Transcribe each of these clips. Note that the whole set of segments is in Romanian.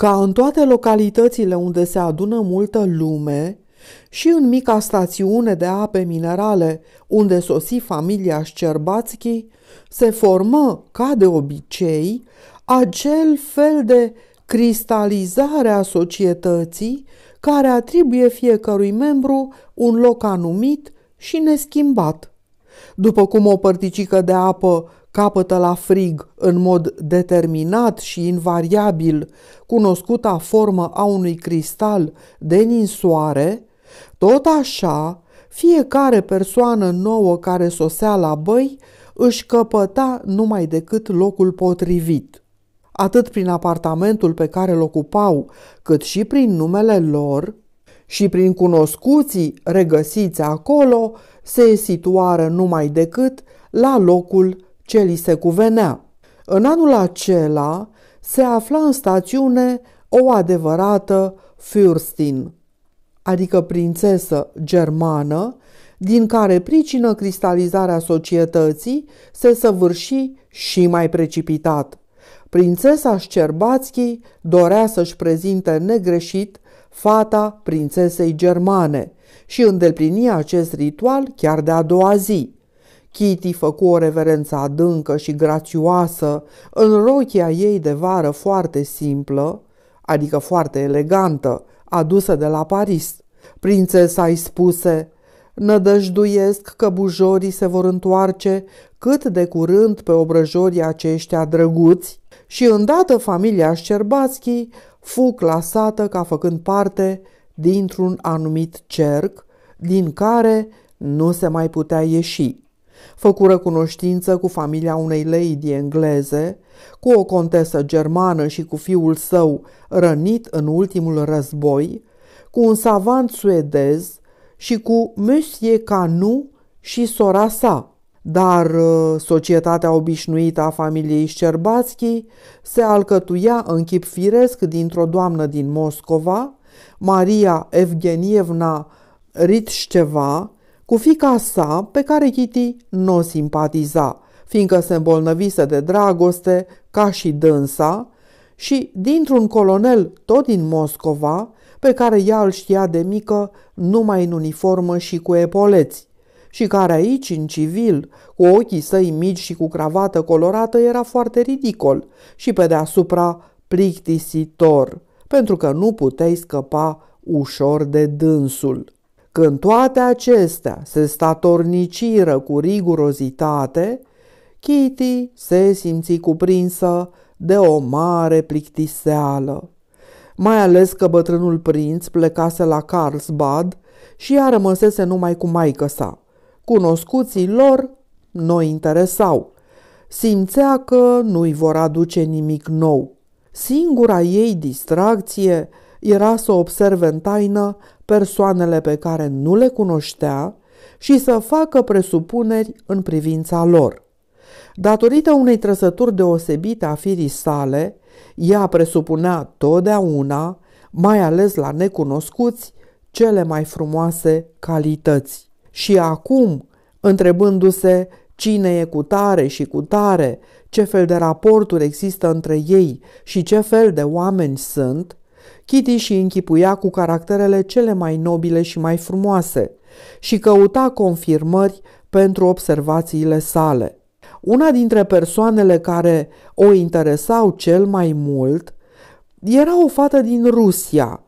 Ca în toate localitățile unde se adună multă lume, și în mica stațiune de ape minerale, unde sosi familia Șcerbațchi, se formă, ca de obicei, acel fel de cristalizare a societății care atribuie fiecărui membru un loc anumit și neschimbat. După cum o părticică de apă capătă la frig în mod determinat și invariabil cunoscuta formă a unui cristal de ninsoare, tot așa, fiecare persoană nouă care sosea la băi își căpăta numai decât locul potrivit. Atât prin apartamentul pe care îl ocupau, cât și prin numele lor, și prin cunoscuții regăsiți acolo, se situară numai decât la locul ce li se cuvenea. În anul acela se afla în stațiune o adevărată Fürstin, adică prințesă germană, din care pricină cristalizarea societății se săvârși și mai precipitat. Prințesa Șcerbațchi dorea să-și prezinte negreșit fata prințesei germane și îndeplini acest ritual chiar de a doua zi. Kitty făcu o reverență adâncă și grațioasă în rochia ei de vară foarte simplă, adică foarte elegantă, adusă de la Paris. Prințesa îi spuse, nădăjduiesc că bujorii se vor întoarce cât de curând pe obrăjorii aceștia drăguți și îndată familia Șerbațchi fu clasată ca făcând parte dintr-un anumit cerc din care nu se mai putea ieși. Făcură cunoștință cu familia unei lady engleze, cu o contesă germană și cu fiul său rănit în ultimul război, cu un savant suedez și cu Monsieur Canu și sora sa. Dar uh, societatea obișnuită a familiei Șcerbațchi se alcătuia în chip firesc dintr-o doamnă din Moscova, Maria Evgenievna Ritșceva, cu fica sa pe care Kitty nu o simpatiza, fiindcă se îmbolnăvise de dragoste ca și dânsa și dintr-un colonel tot din Moscova, pe care ea îl știa de mică numai în uniformă și cu epoleți și care aici, în civil, cu ochii săi mici și cu cravată colorată, era foarte ridicol și pe deasupra plictisitor, pentru că nu puteai scăpa ușor de dânsul. Când toate acestea se statorniciră cu rigurozitate, Kitty se simți cuprinsă de o mare plictiseală. Mai ales că bătrânul prinț plecase la Carlsbad și ea rămăsese numai cu maică sa. Cunoscuții lor nu interesau. Simțea că nu-i vor aduce nimic nou. Singura ei distracție era să observe în taină persoanele pe care nu le cunoștea și să facă presupuneri în privința lor. Datorită unei trăsături deosebite a firii sale, ea presupunea totdeauna, mai ales la necunoscuți, cele mai frumoase calități. Și acum, întrebându-se cine e cu tare și cu tare, ce fel de raporturi există între ei și ce fel de oameni sunt, Kitty și închipuia cu caracterele cele mai nobile și mai frumoase și căuta confirmări pentru observațiile sale. Una dintre persoanele care o interesau cel mai mult era o fată din Rusia,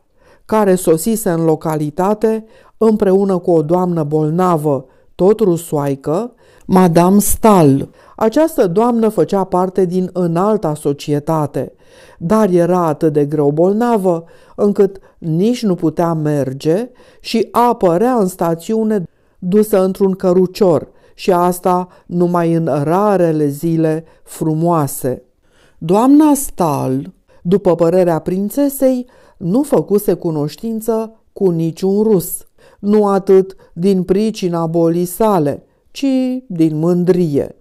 care sosise în localitate împreună cu o doamnă bolnavă, tot rusoaică, Madame Stal. Această doamnă făcea parte din înalta societate – dar era atât de greu bolnavă încât nici nu putea merge și apărea în stațiune dusă într-un cărucior și asta numai în rarele zile frumoase. Doamna Stal, după părerea prințesei, nu făcuse cunoștință cu niciun rus, nu atât din pricina bolii sale, ci din mândrie.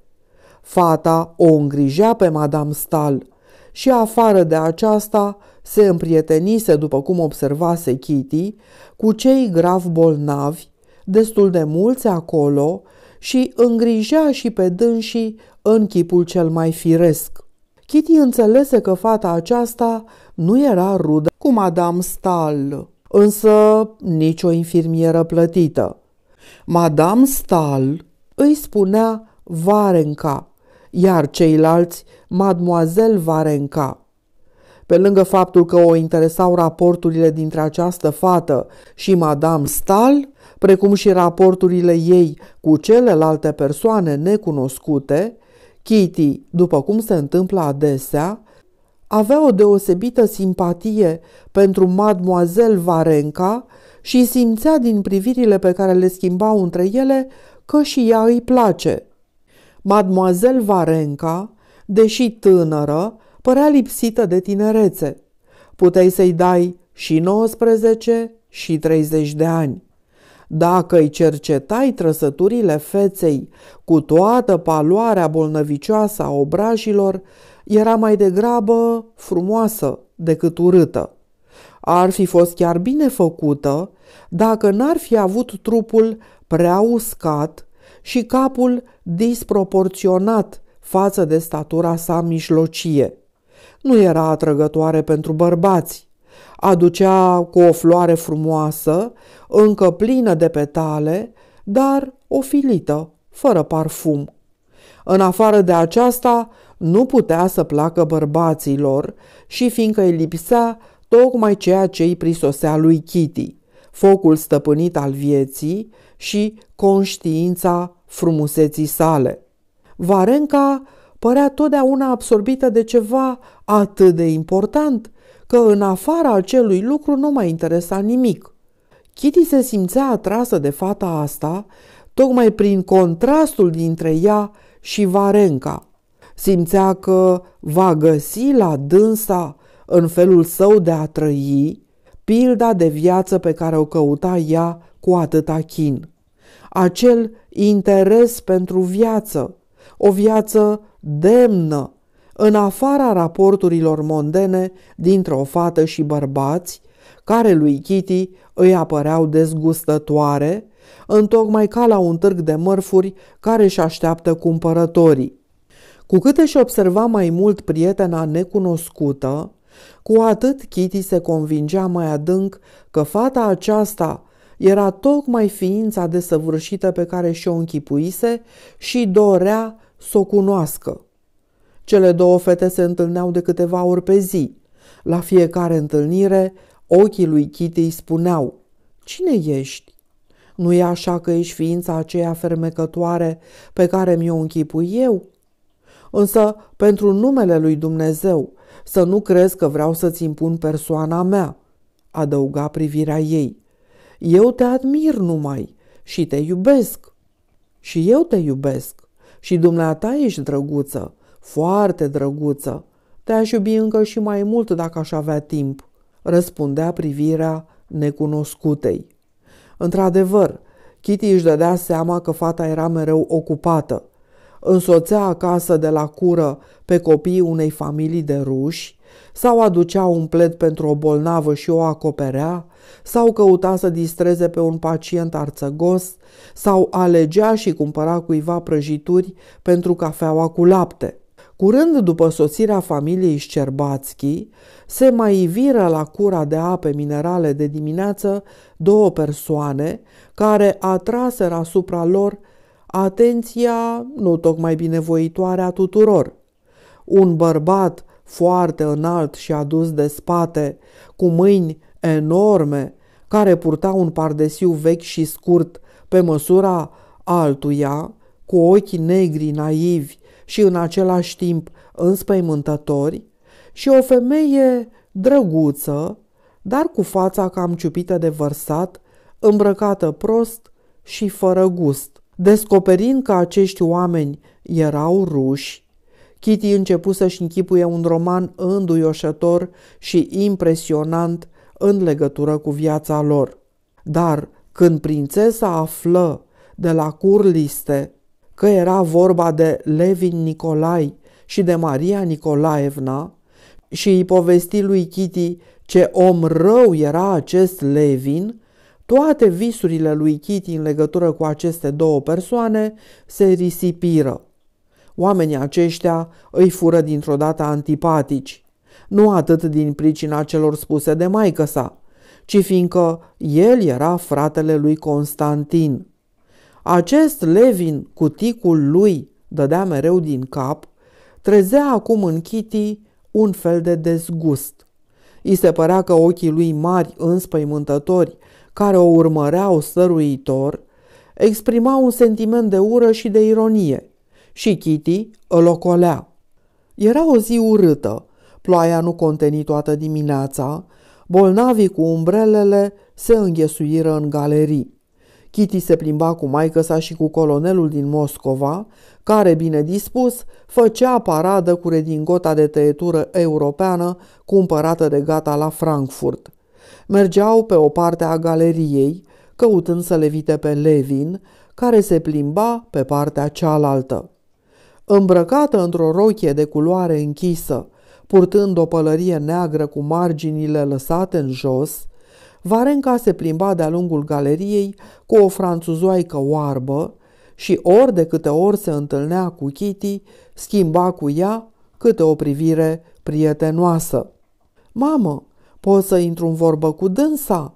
Fata o îngrijea pe Madame Stal – și afară de aceasta se împrietenise, după cum observase Kitty, cu cei grav bolnavi, destul de mulți acolo, și îngrijea și pe dânsii în chipul cel mai firesc. Kitty înțelese că fata aceasta nu era rudă cu Madame Stahl, însă nicio infirmieră plătită. Madame Stahl îi spunea Varenca, iar ceilalți Mademoiselle Varenca. Pe lângă faptul că o interesau raporturile dintre această fată și Madame Stahl, precum și raporturile ei cu celelalte persoane necunoscute, Kitty, după cum se întâmplă adesea, avea o deosebită simpatie pentru Mademoiselle Varenca și simțea din privirile pe care le schimbau între ele că și ea îi place. Mademoiselle Varenca, deși tânără, părea lipsită de tinerețe. Puteai să-i dai și 19 și 30 de ani. Dacă îi cercetai trăsăturile feței cu toată paloarea bolnăvicioasă a obrajilor, era mai degrabă frumoasă decât urâtă. Ar fi fost chiar bine făcută dacă n-ar fi avut trupul prea uscat și capul disproporționat față de statura sa mișlocie. Nu era atrăgătoare pentru bărbați. Aducea cu o floare frumoasă, încă plină de petale, dar ofilită, fără parfum. În afară de aceasta, nu putea să placă bărbaților și fiindcă îi lipsea tocmai ceea ce îi prisosea lui Kitty focul stăpânit al vieții și conștiința frumuseții sale. Varenca părea totdeauna absorbită de ceva atât de important că în afara acelui lucru nu mai interesa nimic. Kitty se simțea atrasă de fata asta tocmai prin contrastul dintre ea și Varenca. Simțea că va găsi la dânsa în felul său de a trăi pilda de viață pe care o căuta ea cu atâta chin. Acel interes pentru viață, o viață demnă, în afara raporturilor mondene dintre o fată și bărbați, care lui Kitty îi apăreau dezgustătoare, întocmai ca la un târg de mărfuri care își așteaptă cumpărătorii. Cu câte și observa mai mult prietena necunoscută, cu atât Kitty se convingea mai adânc că fata aceasta era tocmai ființa desăvârșită pe care și-o închipuise și dorea să o cunoască. Cele două fete se întâlneau de câteva ori pe zi. La fiecare întâlnire, ochii lui Kitty îi spuneau, Cine ești? Nu e așa că ești ființa aceea fermecătoare pe care mi-o închipui eu?" Însă, pentru numele lui Dumnezeu, să nu crezi că vreau să-ți impun persoana mea, adăuga privirea ei. Eu te admir numai și te iubesc. Și eu te iubesc. Și dumneata ești drăguță, foarte drăguță. Te-aș iubi încă și mai mult dacă aș avea timp, răspundea privirea necunoscutei. Într-adevăr, Kitty își dădea seama că fata era mereu ocupată însoțea acasă de la cură pe copiii unei familii de ruși, sau aducea un pled pentru o bolnavă și o acoperea, sau căuta să distreze pe un pacient arțăgos, sau alegea și cumpăra cuiva prăjituri pentru cafeaua cu lapte. Curând după sosirea familiei Șcerbațchi, se mai viră la cura de ape minerale de dimineață două persoane care atraseră asupra lor atenția nu tocmai binevoitoare a tuturor. Un bărbat foarte înalt și adus de spate, cu mâini enorme, care purta un pardesiu vechi și scurt pe măsura altuia, cu ochi negri naivi și în același timp înspăimântători, și o femeie drăguță, dar cu fața cam ciupită de vărsat, îmbrăcată prost și fără gust. Descoperind că acești oameni erau ruși, Kitty începu să-și închipuie un roman înduioșător și impresionant în legătură cu viața lor. Dar când prințesa află de la curliste că era vorba de Levin Nicolai și de Maria Nicolaevna și îi povesti lui Kitty ce om rău era acest Levin, toate visurile lui Kitty în legătură cu aceste două persoane se risipiră. Oamenii aceștia îi fură dintr-o dată antipatici, nu atât din pricina celor spuse de maică sa, ci fiindcă el era fratele lui Constantin. Acest Levin, cuticul lui, dădea mereu din cap, trezea acum în Kitty un fel de dezgust. I se părea că ochii lui mari, înspăimântători, care o urmăreau săruitor, exprima un sentiment de ură și de ironie și Kitty îl ocolea. Era o zi urâtă, ploaia nu conteni toată dimineața, bolnavii cu umbrelele se înghesuiră în galerii. Kitty se plimba cu maică sa și cu colonelul din Moscova, care, bine dispus, făcea paradă cu redingota de tăietură europeană cumpărată de gata la Frankfurt – mergeau pe o parte a galeriei, căutând să levite pe Levin, care se plimba pe partea cealaltă. Îmbrăcată într-o rochie de culoare închisă, purtând o pălărie neagră cu marginile lăsate în jos, Varenca se plimba de-a lungul galeriei cu o franțuzoaică oarbă și ori de câte ori se întâlnea cu Kitty, schimba cu ea câte o privire prietenoasă. Mamă, Pot să intru în vorbă cu dânsa?"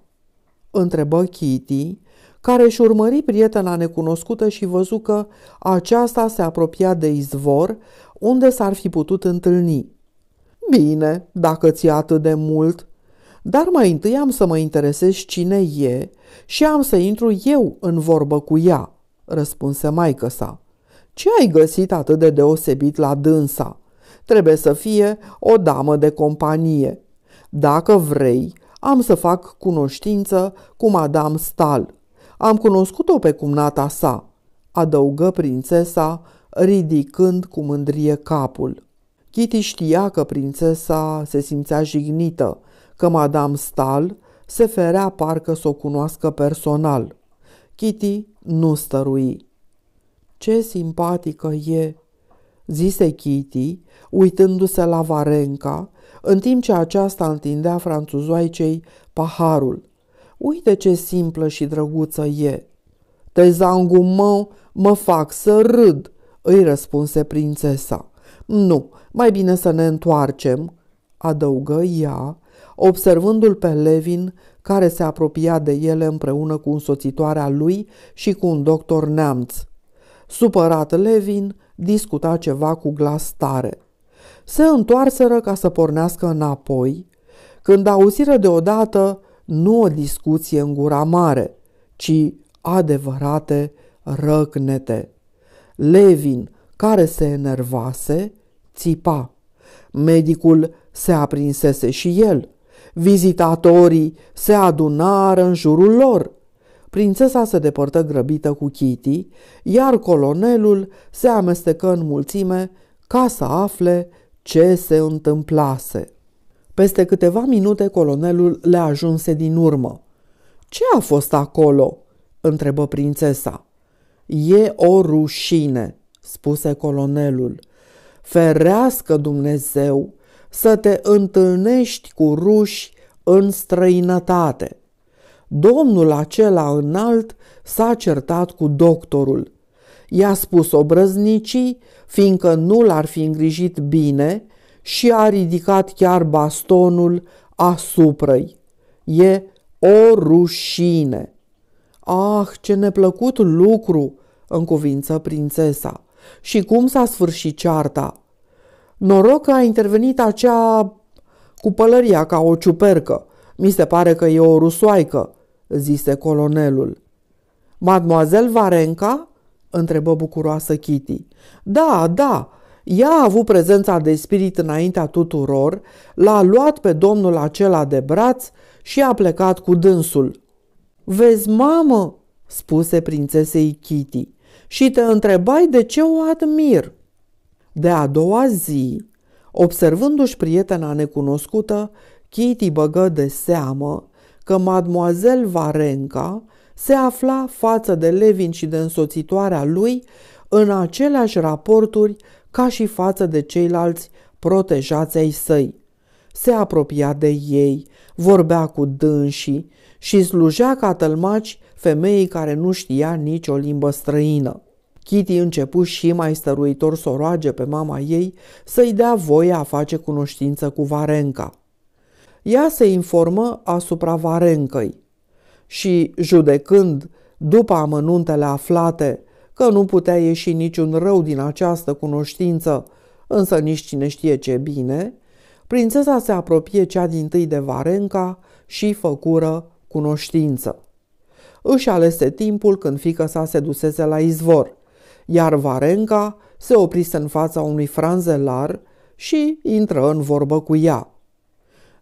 întrebă Kitty, care își urmări prietena necunoscută și văzu că aceasta se apropia de izvor, unde s-ar fi putut întâlni. Bine, dacă ți atât de mult, dar mai întâi am să mă interesez cine e și am să intru eu în vorbă cu ea, răspunse maică sa. Ce ai găsit atât de deosebit la dânsa? Trebuie să fie o damă de companie. Dacă vrei, am să fac cunoștință cu Madame Stal. Am cunoscut-o pe cumnata sa, adăugă prințesa, ridicând cu mândrie capul. Kitty știa că prințesa se simțea jignită, că Madame Stal se ferea parcă să o cunoască personal. Kitty nu stărui. Ce simpatică e!" zise Kitty, uitându-se la Varenca, în timp ce aceasta întindea franțuzoaicei paharul. Uite ce simplă și drăguță e! Tezangul meu mă fac să râd, îi răspunse prințesa. Nu, mai bine să ne întoarcem, adăugă ea, observându-l pe Levin, care se apropia de ele împreună cu însoțitoarea lui și cu un doctor neamț. Supărat Levin discuta ceva cu glas tare se întoarseră ca să pornească înapoi, când auziră deodată nu o discuție în gura mare, ci adevărate răcnete. Levin, care se enervase, țipa. Medicul se aprinsese și el. Vizitatorii se adunară în jurul lor. Prințesa se depărtă grăbită cu Kitty, iar colonelul se amestecă în mulțime ca să afle ce se întâmplase. Peste câteva minute colonelul le ajunse din urmă. Ce a fost acolo?" întrebă prințesa. E o rușine," spuse colonelul. Ferească Dumnezeu să te întâlnești cu ruși în străinătate." Domnul acela înalt s-a certat cu doctorul – i-a spus obrăznicii, fiindcă nu l-ar fi îngrijit bine și a ridicat chiar bastonul asupra-i. E o rușine! Ah, ce neplăcut lucru!" încuvință prințesa. Și cum s-a sfârșit cearta? Noroc că a intervenit acea cu pălăria ca o ciupercă. Mi se pare că e o rusoaică, zise colonelul. Mademoiselle Varenca întrebă bucuroasă Kitty. Da, da, ea a avut prezența de spirit înaintea tuturor, l-a luat pe domnul acela de braț și a plecat cu dânsul. Vezi, mamă, spuse prințesei Kitty, și te întrebai de ce o admir. De a doua zi, observându-și prietena necunoscută, Kitty băgă de seamă că mademoiselle Varenca se afla față de Levin și de însoțitoarea lui în aceleași raporturi ca și față de ceilalți protejați ai săi. Se apropia de ei, vorbea cu dânsii și slujea ca tălmaci femeii care nu știa nicio limbă străină. Kitty începu și mai stăruitor să o roage pe mama ei să-i dea voie a face cunoștință cu Varenca. Ea se informă asupra Varencăi – și judecând după amănuntele aflate că nu putea ieși niciun rău din această cunoștință, însă nici cine știe ce bine, prințesa se apropie cea din tâi de Varenca și făcură cunoștință. Își alese timpul când fică sa se dusese la izvor, iar Varenca se oprise în fața unui franzelar și intră în vorbă cu ea.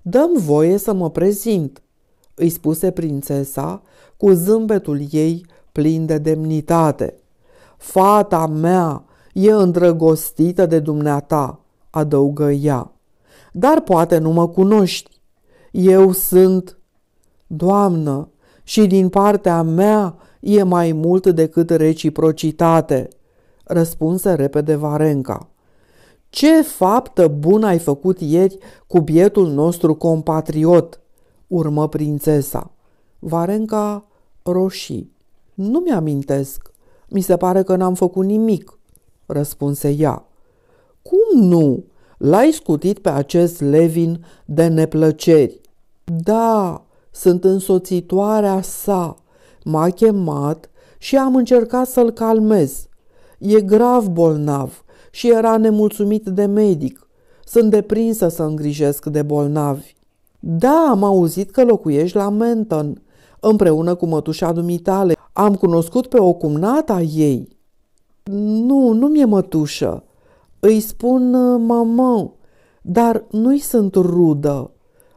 Dăm voie să mă prezint, îi spuse prințesa cu zâmbetul ei plin de demnitate. Fata mea e îndrăgostită de dumneata, adăugă ea, dar poate nu mă cunoști. Eu sunt, doamnă, și din partea mea e mai mult decât reciprocitate, răspunse repede Varenca. Ce faptă bună ai făcut ieri cu bietul nostru compatriot, urmă prințesa. Varenca roșii. Nu mi-amintesc. Mi se pare că n-am făcut nimic, răspunse ea. Cum nu? L-ai scutit pe acest Levin de neplăceri. Da, sunt însoțitoarea sa. M-a chemat și am încercat să-l calmez. E grav bolnav și era nemulțumit de medic. Sunt deprinsă să îngrijesc de bolnavi. Da, am auzit că locuiești la Menton, împreună cu mătușa dumitale. Am cunoscut pe o cumnată a ei. Nu, nu mi-e mătușă. Îi spun uh, mamă, dar nu-i sunt rudă.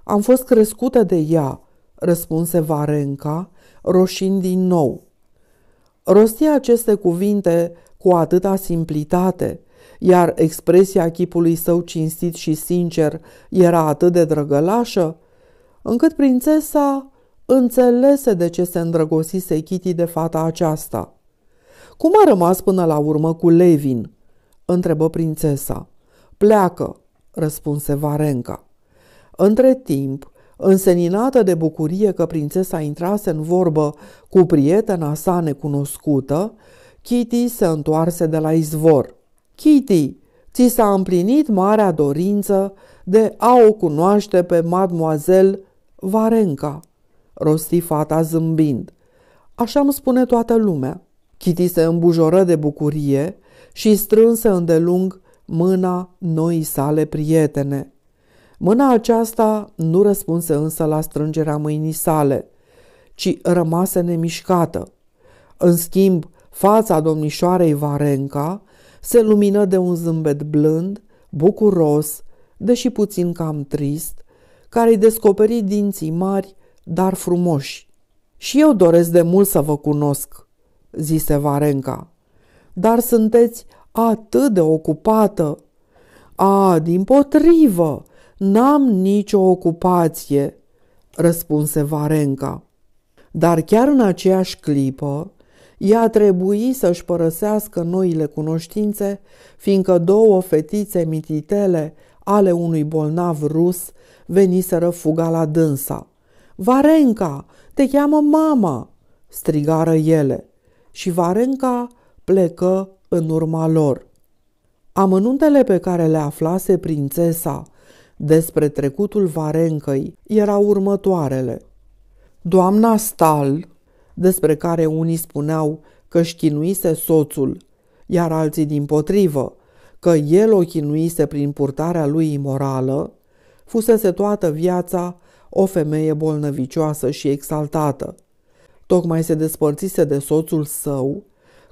Am fost crescută de ea, răspunse Varenca, roșind din nou. Rostia aceste cuvinte cu atâta simplitate, iar expresia chipului său cinstit și sincer era atât de drăgălașă, încât prințesa înțelese de ce se îndrăgosise Kitty de fata aceasta. Cum a rămas până la urmă cu Levin?" întrebă prințesa. Pleacă," răspunse Varenca. Între timp, înseninată de bucurie că prințesa intrase în vorbă cu prietena sa necunoscută, Kitty se întoarse de la izvor. Kitty, ți s-a împlinit marea dorință de a o cunoaște pe mademoiselle Varenca, rosti fata zâmbind. Așa îmi spune toată lumea. Kitty se îmbujoră de bucurie și strânse îndelung mâna noii sale prietene. Mâna aceasta nu răspunse însă la strângerea mâinii sale, ci rămase nemișcată. În schimb, fața domnișoarei Varenca se lumină de un zâmbet blând, bucuros, deși puțin cam trist, care îi descoperi dinții mari, dar frumoși. Și eu doresc de mult să vă cunosc, zise Varenca, dar sunteți atât de ocupată. A, din potrivă, n-am nicio ocupație, răspunse Varenca. Dar chiar în aceeași clipă, ea trebuie să-și părăsească noile cunoștințe, fiindcă două fetițe mititele ale unui bolnav rus veniseră fuga la dânsa. Varenca, te cheamă mama!" strigară ele și Varenca plecă în urma lor. Amănuntele pe care le aflase prințesa despre trecutul Varencăi erau următoarele. Doamna Stal, despre care unii spuneau că își chinuise soțul, iar alții din potrivă, că el o chinuise prin purtarea lui imorală, fusese toată viața o femeie bolnăvicioasă și exaltată. Tocmai se despărțise de soțul său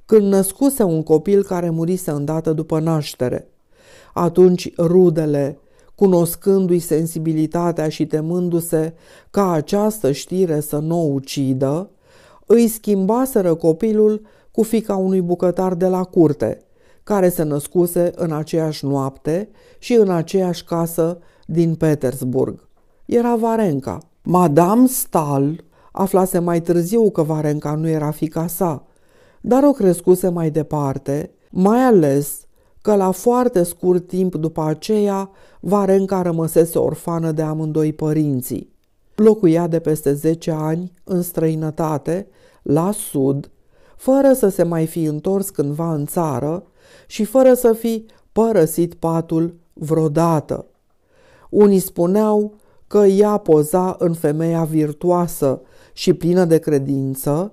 când născuse un copil care murise îndată după naștere. Atunci rudele, cunoscându-i sensibilitatea și temându-se ca această știre să nu o ucidă, îi schimbaseră copilul cu fica unui bucătar de la curte, care se născuse în aceeași noapte și în aceeași casă din Petersburg. Era Varenca. Madame Stal aflase mai târziu că Varenca nu era fica sa, dar o crescuse mai departe, mai ales că la foarte scurt timp după aceea Varenca rămăsese orfană de amândoi părinții. Locuia de peste 10 ani în străinătate, la sud, fără să se mai fi întors cândva în țară și fără să fi părăsit patul vreodată. Unii spuneau că ea poza în femeia virtuoasă și plină de credință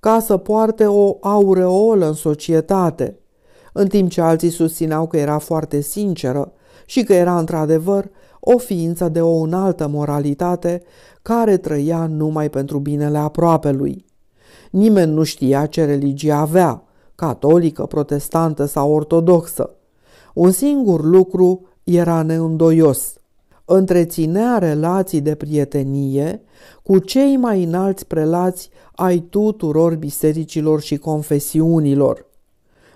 ca să poarte o aureolă în societate, în timp ce alții susțineau că era foarte sinceră și că era într-adevăr o ființă de o înaltă moralitate care trăia numai pentru binele aproapelui. Nimeni nu știa ce religie avea, catolică, protestantă sau ortodoxă. Un singur lucru era neîndoios – întreținea relații de prietenie cu cei mai înalți prelați ai tuturor bisericilor și confesiunilor.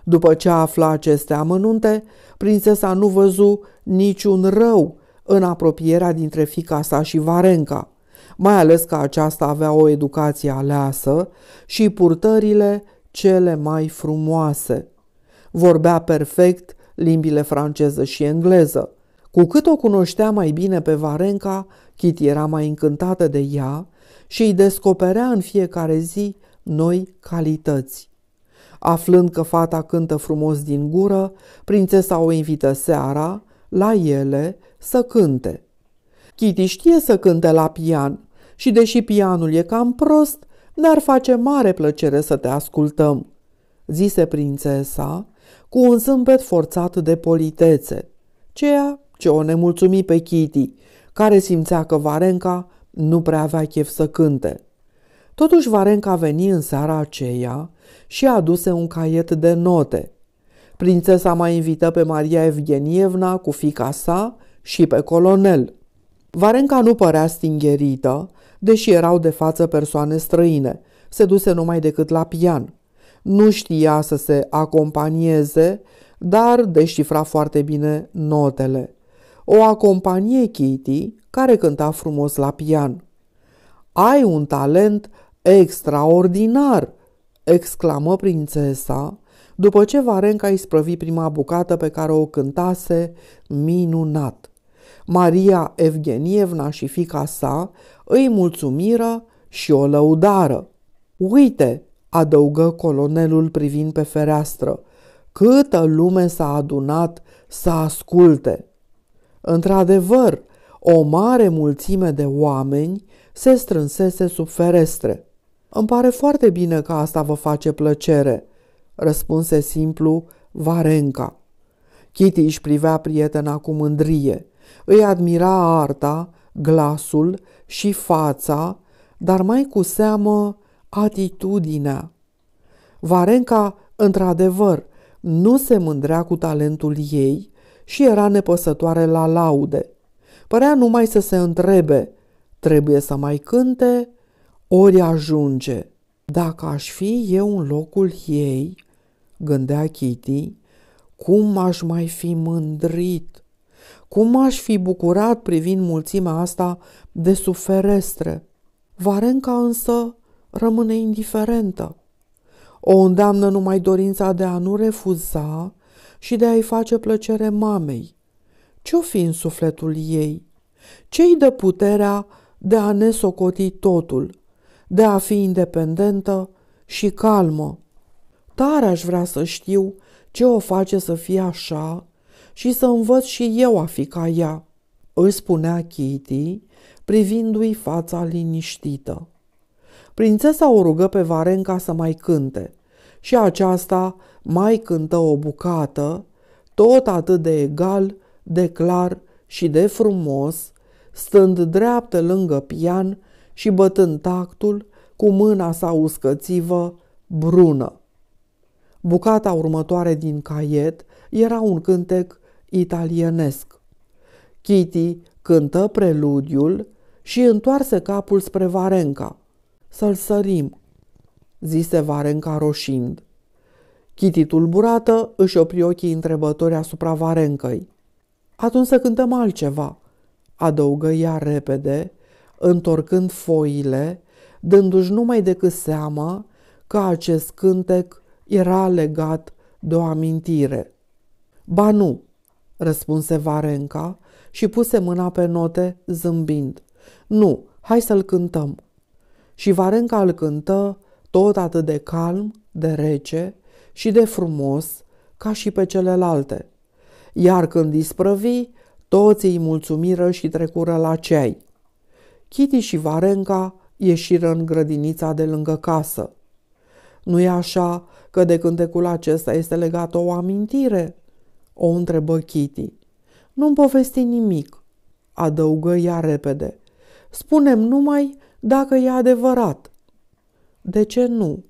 După ce afla aceste amănunte, prințesa nu văzu niciun rău în apropierea dintre fica sa și Varenca, mai ales că aceasta avea o educație aleasă și purtările cele mai frumoase. Vorbea perfect limbile franceză și engleză. Cu cât o cunoștea mai bine pe Varenca, Kitty era mai încântată de ea și îi descoperea în fiecare zi noi calități. Aflând că fata cântă frumos din gură, prințesa o invită seara la ele să cânte. Kitty știe să cânte la pian și deși pianul e cam prost, ne-ar face mare plăcere să te ascultăm, zise prințesa cu un zâmbet forțat de politețe, ceea ce o nemulțumi pe Kitty, care simțea că Varenca nu prea avea chef să cânte. Totuși Varenca veni în seara aceea și aduse un caiet de note. Prințesa mai invită pe Maria Evgenievna cu fica sa și pe colonel. Varenca nu părea stingherită, deși erau de față persoane străine, se duse numai decât la pian. Nu știa să se acompanieze, dar deșifra foarte bine notele o acompanie Kitty, care cânta frumos la pian. Ai un talent extraordinar!" exclamă prințesa, după ce Varenca sprăvi prima bucată pe care o cântase minunat. Maria Evgenievna și fica sa îi mulțumiră și o lăudară. Uite, adăugă colonelul privind pe fereastră, câtă lume s-a adunat să asculte. Într-adevăr, o mare mulțime de oameni se strânsese sub ferestre. Îmi pare foarte bine că asta vă face plăcere, răspunse simplu Varenca. Kitty își privea prietena cu mândrie. Îi admira arta, glasul și fața, dar mai cu seamă atitudinea. Varenca, într-adevăr, nu se mândrea cu talentul ei, și era nepăsătoare la laude. Părea numai să se întrebe, trebuie să mai cânte, ori ajunge. Dacă aș fi eu în locul ei, gândea Kitty, cum aș mai fi mândrit, cum aș fi bucurat privind mulțimea asta de suferestre? Varenca însă rămâne indiferentă. O îndeamnă numai dorința de a nu refuza și de a-i face plăcere mamei. Ce-o fi în sufletul ei? Ce-i dă puterea de a ne socoti totul, de a fi independentă și calmă? Tare aș vrea să știu ce o face să fie așa și să învăț și eu a fi ca ea, îi spunea Kitty, privindu-i fața liniștită. Prințesa o rugă pe Varenca să mai cânte – și aceasta mai cântă o bucată, tot atât de egal, de clar și de frumos, stând dreaptă lângă pian și bătând tactul cu mâna sa uscățivă, brună. Bucata următoare din caiet era un cântec italienesc. Kitty cântă preludiul și întoarse capul spre Varenca. Să-l sărim, zise Varenca roșind. Kitty tulburată își opri ochii întrebători asupra Varencăi. Atunci să cântăm altceva, adăugă ea repede, întorcând foile, dându-și numai decât seama că acest cântec era legat de o amintire. Ba nu, răspunse Varenca și puse mâna pe note zâmbind. Nu, hai să-l cântăm. Și Varenca îl cântă tot atât de calm, de rece și de frumos ca și pe celelalte. Iar când isprăvi, toți îi mulțumiră și trecură la ceai. Kitty și Varenca ieșiră în grădinița de lângă casă. Nu e așa că de cântecul acesta este legată o amintire? O întrebă Kitty. Nu-mi povesti nimic, adăugă ea repede. Spunem numai dacă e adevărat. De ce nu?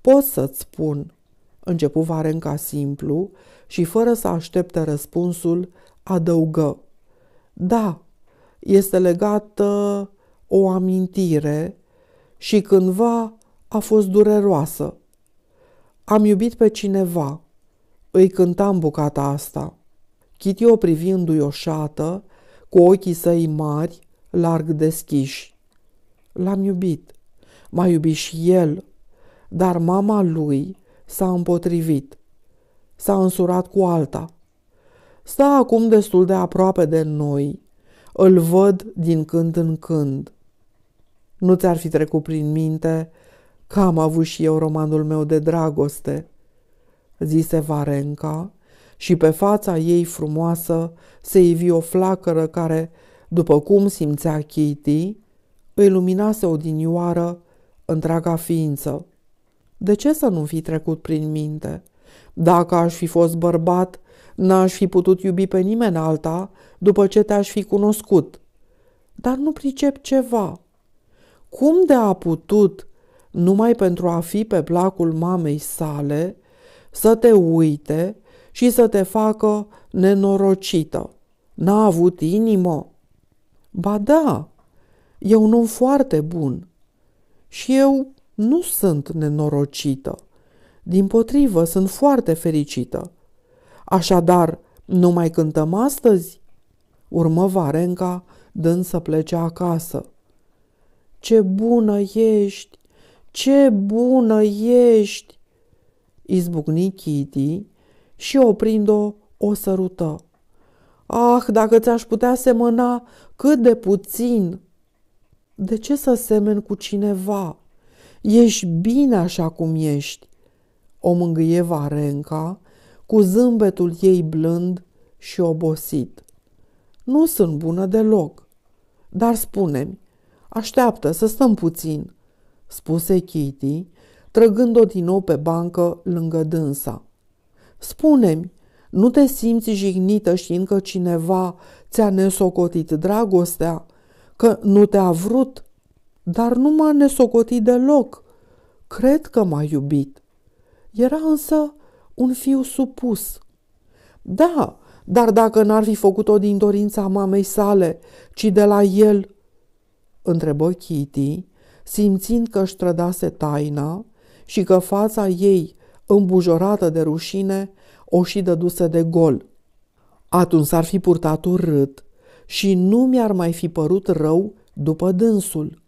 Pot să-ți spun, începu Varenca simplu și fără să aștepte răspunsul, adăugă. Da, este legată o amintire și cândva a fost dureroasă. Am iubit pe cineva. Îi cântam bucata asta. Kitty o privindu-i oșată, cu ochii săi mari, larg deschiși. L-am iubit m-a iubit și el, dar mama lui s-a împotrivit, s-a însurat cu alta. Stă acum destul de aproape de noi, îl văd din când în când. Nu ți-ar fi trecut prin minte că am avut și eu romanul meu de dragoste, zise Varenca și pe fața ei frumoasă se ivi o flacără care, după cum simțea Kitty, îi luminase odinioară întreaga ființă. De ce să nu fi trecut prin minte? Dacă aș fi fost bărbat, n-aș fi putut iubi pe nimeni alta după ce te-aș fi cunoscut. Dar nu pricep ceva. Cum de a putut, numai pentru a fi pe placul mamei sale, să te uite și să te facă nenorocită? N-a avut inimă? Ba da, e un om foarte bun. Și eu nu sunt nenorocită. Din potrivă, sunt foarte fericită. Așadar, nu mai cântăm astăzi? Urmă Varenca, dând să plece acasă. Ce bună ești! Ce bună ești! Izbucni Kitty și oprind-o, o sărută. Ah, dacă ți-aș putea semăna cât de puțin! De ce să semeni cu cineva? Ești bine așa cum ești. O mângâie Varenca cu zâmbetul ei blând și obosit. Nu sunt bună deloc. Dar spune-mi, așteaptă să stăm puțin, spuse Kitty, trăgând-o din nou pe bancă lângă dânsa. Spune-mi, nu te simți jignită știind că cineva ți-a nesocotit dragostea că nu te-a vrut, dar nu m-a nesocotit deloc. Cred că m-a iubit. Era însă un fiu supus. Da, dar dacă n-ar fi făcut-o din dorința mamei sale, ci de la el, întrebă Kitty, simțind că își trădase taina și că fața ei, îmbujorată de rușine, o și dăduse de gol. Atunci s-ar fi purtat urât și nu mi-ar mai fi părut rău după dânsul.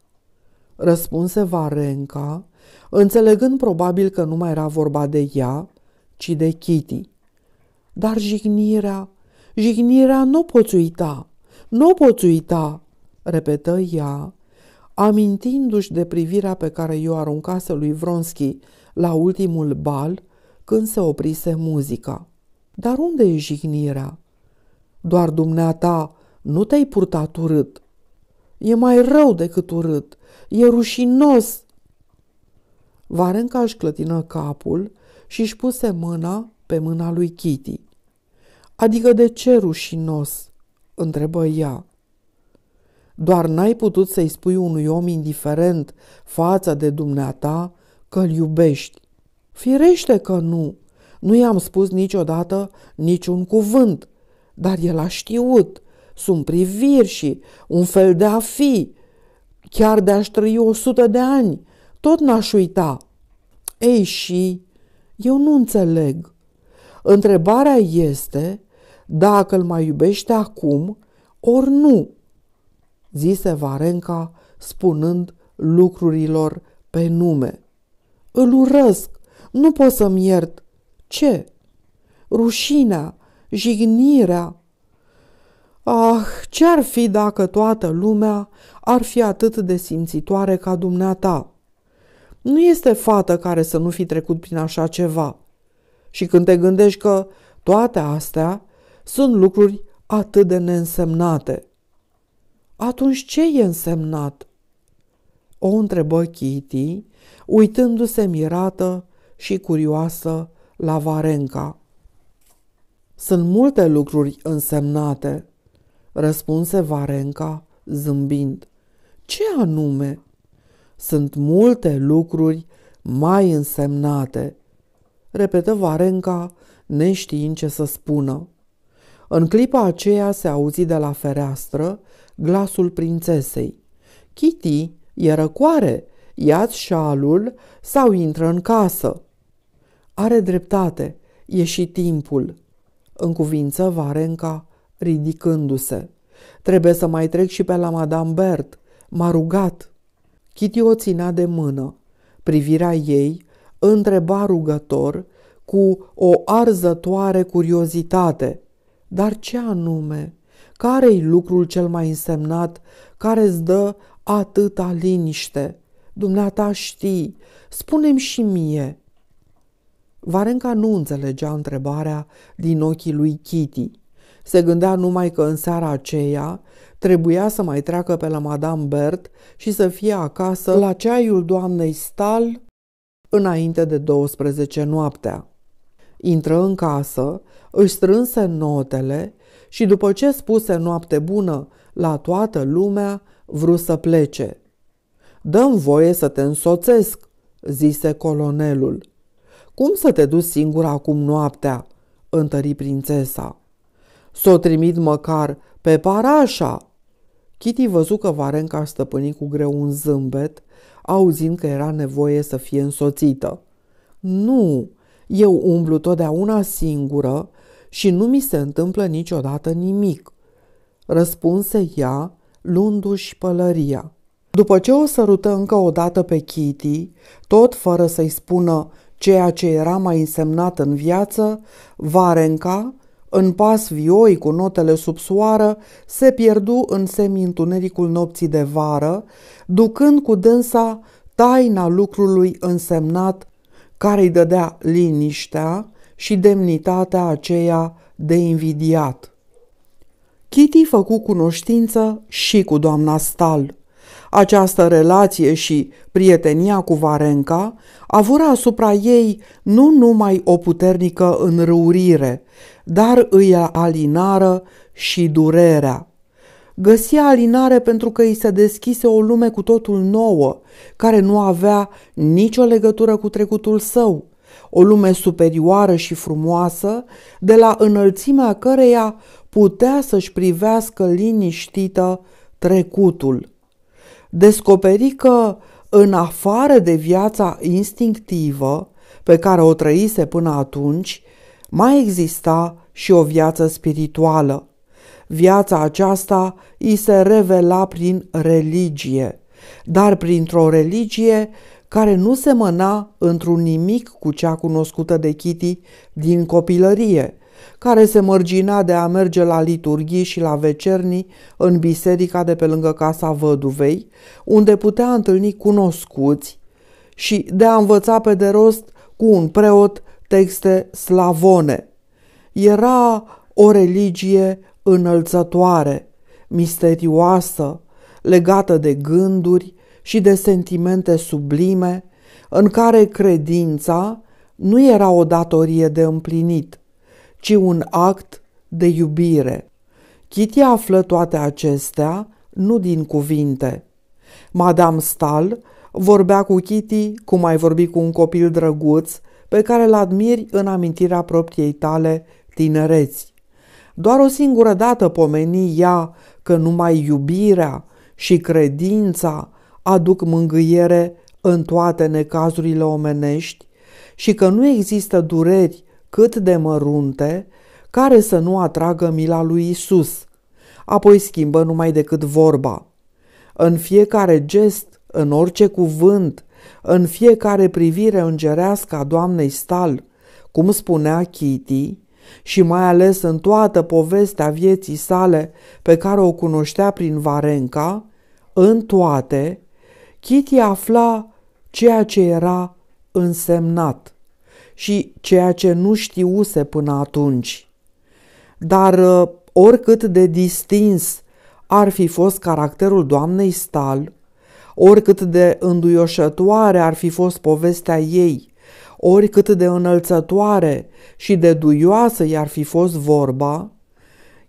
Răspunse Varenca, înțelegând probabil că nu mai era vorba de ea, ci de Kitty. Dar jignirea, jignirea nu poți uita, nu poți uita, repetă ea, amintindu-și de privirea pe care i-o aruncase lui Vronski la ultimul bal când se oprise muzica. Dar unde e jignirea? Doar dumneata nu te-ai purtat urât. E mai rău decât urât. E rușinos. Varenca își clătină capul și își puse mâna pe mâna lui Kitty. Adică de ce rușinos? întrebă ea. Doar n-ai putut să-i spui unui om indiferent față de dumneata că l iubești. Firește că nu. Nu i-am spus niciodată niciun cuvânt, dar el a știut sunt priviri și un fel de a fi, chiar de a-și trăi o sută de ani, tot n-aș uita. Ei și, eu nu înțeleg. Întrebarea este dacă îl mai iubește acum ori nu, zise Varenca spunând lucrurilor pe nume. Îl urăsc, nu pot să-mi iert. Ce? Rușinea, jignirea, Ah, ce-ar fi dacă toată lumea ar fi atât de simțitoare ca dumneata? Nu este fată care să nu fi trecut prin așa ceva. Și când te gândești că toate astea sunt lucruri atât de neînsemnate. Atunci ce e însemnat? O întrebă Kitty, uitându-se mirată și curioasă la Varenca. Sunt multe lucruri însemnate, răspunse Varenca zâmbind. Ce anume? Sunt multe lucruri mai însemnate, repetă Varenca, neștiind ce să spună. În clipa aceea se auzi de la fereastră glasul prințesei. Kitty e răcoare, ia-ți șalul sau intră în casă. Are dreptate, e și timpul, cuvință Varenca ridicându-se. Trebuie să mai trec și pe la Madame Bert. M-a rugat. Kitty o ținea de mână. Privirea ei întreba rugător cu o arzătoare curiozitate. Dar ce anume? Care-i lucrul cel mai însemnat care îți dă atâta liniște? Dumneata știi, spune-mi și mie. Varenca nu înțelegea întrebarea din ochii lui Kitty. Se gândea numai că în seara aceea trebuia să mai treacă pe la Madame Bert și să fie acasă la ceaiul doamnei Stal înainte de 12 noaptea. Intră în casă, își strânse notele și după ce spuse noapte bună la toată lumea, vrut să plece. Dăm voie să te însoțesc, zise colonelul. Cum să te duci singur acum noaptea?" întări prințesa. Să o trimit măcar pe parașa!" Kitty văzu că Varenca stăpâni cu greu un zâmbet, auzind că era nevoie să fie însoțită. Nu, eu umblu totdeauna singură și nu mi se întâmplă niciodată nimic, răspunse ea, luându-și pălăria. După ce o sărută încă o dată pe Kitty, tot fără să-i spună ceea ce era mai însemnat în viață, Varenca în pas vioi cu notele sub soară, se pierdu în semi-întunericul nopții de vară, ducând cu dânsa taina lucrului însemnat care îi dădea liniștea și demnitatea aceea de invidiat. Kitty făcu cunoștință și cu doamna Stal. Această relație și prietenia cu Varenca avură asupra ei nu numai o puternică înrăurire, dar îi alinară și durerea. Găsia alinare pentru că îi se deschise o lume cu totul nouă, care nu avea nicio legătură cu trecutul său, o lume superioară și frumoasă, de la înălțimea căreia putea să-și privească liniștită trecutul descoperi că, în afară de viața instinctivă pe care o trăise până atunci, mai exista și o viață spirituală. Viața aceasta îi se revela prin religie, dar printr-o religie care nu semăna într-un nimic cu cea cunoscută de Kitty din copilărie, care se mărgina de a merge la liturghii și la vecernii în biserica de pe lângă casa văduvei, unde putea întâlni cunoscuți și de a învăța pe de rost cu un preot texte slavone. Era o religie înălțătoare, misterioasă, legată de gânduri și de sentimente sublime, în care credința nu era o datorie de împlinit, ci un act de iubire. Kitty află toate acestea nu din cuvinte. Madame Stahl vorbea cu Kitty cum ai vorbi cu un copil drăguț pe care îl admiri în amintirea propriei tale tinereți. Doar o singură dată pomeni ea că numai iubirea și credința aduc mângâiere în toate necazurile omenești și că nu există dureri cât de mărunte, care să nu atragă mila lui Isus. Apoi schimbă numai decât vorba. În fiecare gest, în orice cuvânt, în fiecare privire îngerească a Doamnei Stal, cum spunea Kitty, și mai ales în toată povestea vieții sale pe care o cunoștea prin Varenca, în toate, Kitty afla ceea ce era însemnat și ceea ce nu știuse până atunci. Dar uh, oricât de distins ar fi fost caracterul doamnei Stal, oricât de înduioșătoare ar fi fost povestea ei, oricât de înălțătoare și de duioasă i-ar fi fost vorba,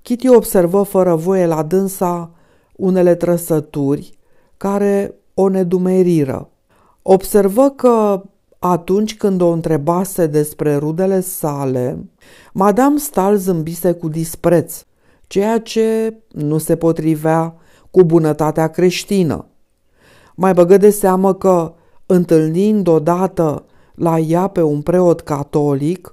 Kitty observă fără voie la dânsa unele trăsături care o nedumeriră. Observă că atunci când o întrebase despre rudele sale, Madame Stahl zâmbise cu dispreț, ceea ce nu se potrivea cu bunătatea creștină. Mai băgă de seamă că, întâlnind odată la ea pe un preot catolic,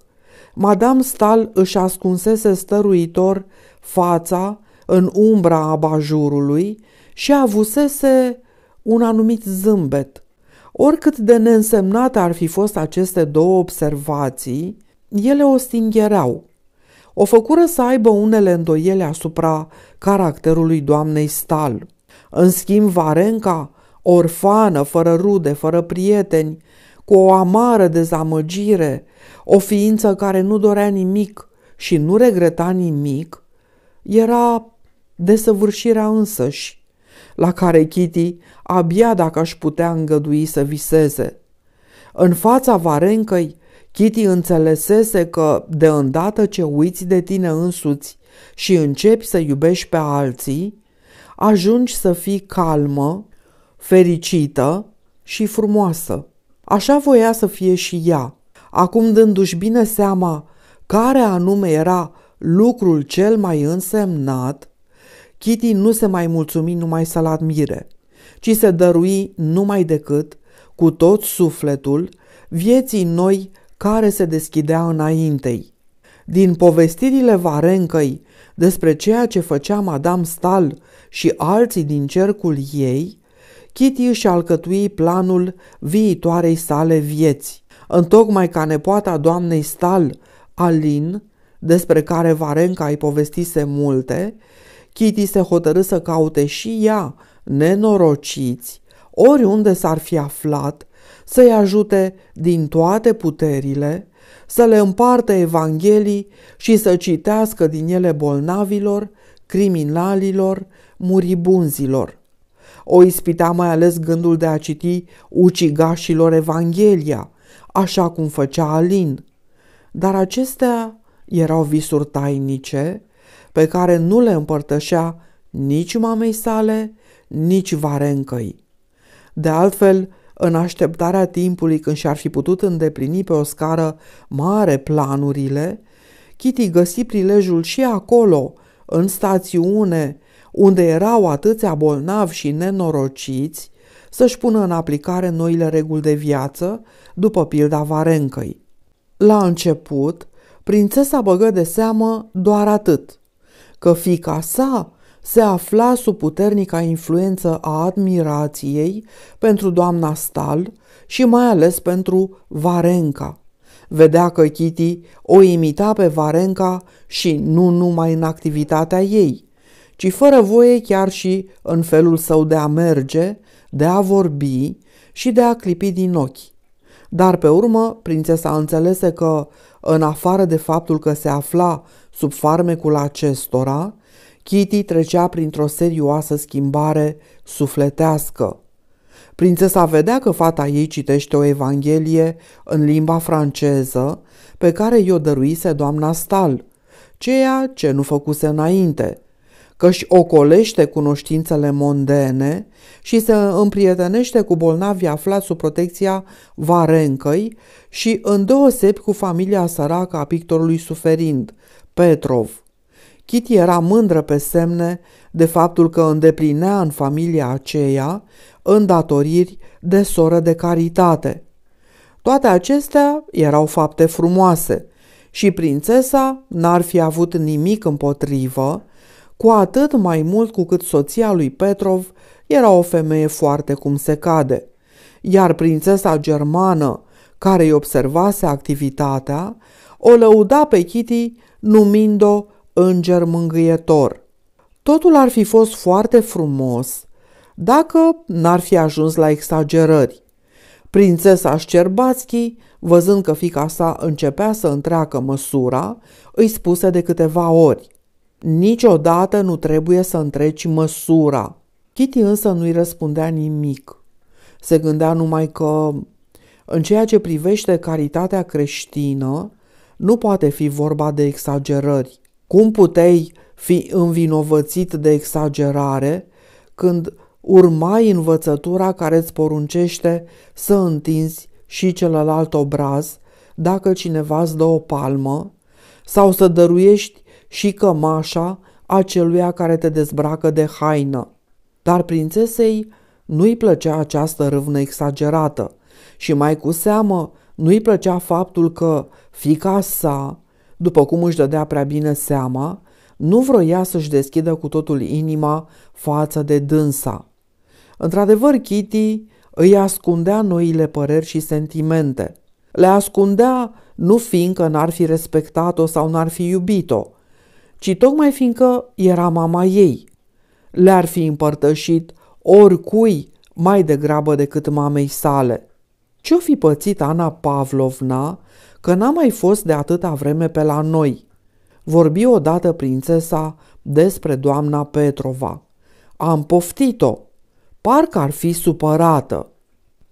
Madame Stahl își ascunsese stăruitor fața în umbra abajurului și avusese un anumit zâmbet Oricât de neînsemnate ar fi fost aceste două observații, ele o stingereau. O făcură să aibă unele îndoiele asupra caracterului doamnei Stal. În schimb, Varenca, orfană, fără rude, fără prieteni, cu o amară dezamăgire, o ființă care nu dorea nimic și nu regreta nimic, era desăvârșirea însăși la care Kitty abia dacă își putea îngădui să viseze. În fața varencăi, Kitty înțelesese că, de îndată ce uiți de tine însuți și începi să iubești pe alții, ajungi să fii calmă, fericită și frumoasă. Așa voia să fie și ea. Acum dându-și bine seama care anume era lucrul cel mai însemnat, Kitty nu se mai mulțumi numai să-l admire, ci se dărui numai decât, cu tot sufletul, vieții noi care se deschidea înaintei. Din povestirile Varencăi despre ceea ce făcea Madame Stal și alții din cercul ei, Kitty își alcătui planul viitoarei sale vieți. Întocmai ca nepoata doamnei Stal, Alin, despre care Varenca îi povestise multe, Kitty se hotărâ să caute și ea, nenorociți, oriunde s-ar fi aflat, să-i ajute din toate puterile, să le împartă evanghelii și să citească din ele bolnavilor, criminalilor, muribunzilor. O ispita mai ales gândul de a citi ucigașilor Evanghelia, așa cum făcea Alin. Dar acestea erau visuri tainice pe care nu le împărtășea nici mamei sale, nici varencăi. De altfel, în așteptarea timpului când și-ar fi putut îndeplini pe o scară mare planurile, Kitty găsi prilejul și acolo, în stațiune, unde erau atâția bolnavi și nenorociți, să-și pună în aplicare noile reguli de viață, după pilda Varencăi. La început, prințesa băgă de seamă doar atât – că fica sa se afla sub puternica influență a admirației pentru doamna Stal și mai ales pentru Varenca. Vedea că Kitty o imita pe Varenca și nu numai în activitatea ei, ci fără voie chiar și în felul său de a merge, de a vorbi și de a clipi din ochi. Dar pe urmă, prințesa înțelese că, în afară de faptul că se afla sub farmecul acestora, Kitty trecea printr-o serioasă schimbare sufletească. Prințesa vedea că fata ei citește o evanghelie în limba franceză pe care i-o dăruise doamna Stal, ceea ce nu făcuse înainte – își ocolește cunoștințele mondene și se împrietenește cu bolnavi aflați sub protecția Varencăi și îndeosebi cu familia săracă a pictorului suferind, Petrov. Kitty era mândră pe semne de faptul că îndeplinea în familia aceea îndatoriri de soră de caritate. Toate acestea erau fapte frumoase – și prințesa n-ar fi avut nimic împotrivă cu atât mai mult cu cât soția lui Petrov era o femeie foarte cum se cade. Iar prințesa germană, care îi observase activitatea, o lăuda pe Kitty numind-o înger mângâietor. Totul ar fi fost foarte frumos dacă n-ar fi ajuns la exagerări. Prințesa Șcerbațchi, văzând că fica sa începea să întreacă măsura, îi spuse de câteva ori – Niciodată nu trebuie să întreci măsura. Kitty însă nu-i răspundea nimic. Se gândea numai că, în ceea ce privește caritatea creștină, nu poate fi vorba de exagerări. Cum puteai fi învinovățit de exagerare când urmai învățătura care îți poruncește să întinzi și celălalt obraz dacă cineva îți dă o palmă sau să dăruiești și cămașa aceluia care te dezbracă de haină. Dar prințesei nu-i plăcea această râvnă exagerată și mai cu seamă nu-i plăcea faptul că fica sa, după cum își dădea prea bine seama, nu vroia să-și deschidă cu totul inima față de dânsa. Într-adevăr, Kitty îi ascundea noile păreri și sentimente. Le ascundea nu fiindcă n-ar fi respectat-o sau n-ar fi iubit-o, ci tocmai fiindcă era mama ei. Le-ar fi împărtășit oricui mai degrabă decât mamei sale. Ce-o fi pățit Ana Pavlovna că n-a mai fost de atâta vreme pe la noi? Vorbi odată prințesa despre doamna Petrova. Am poftit-o. Parcă ar fi supărată.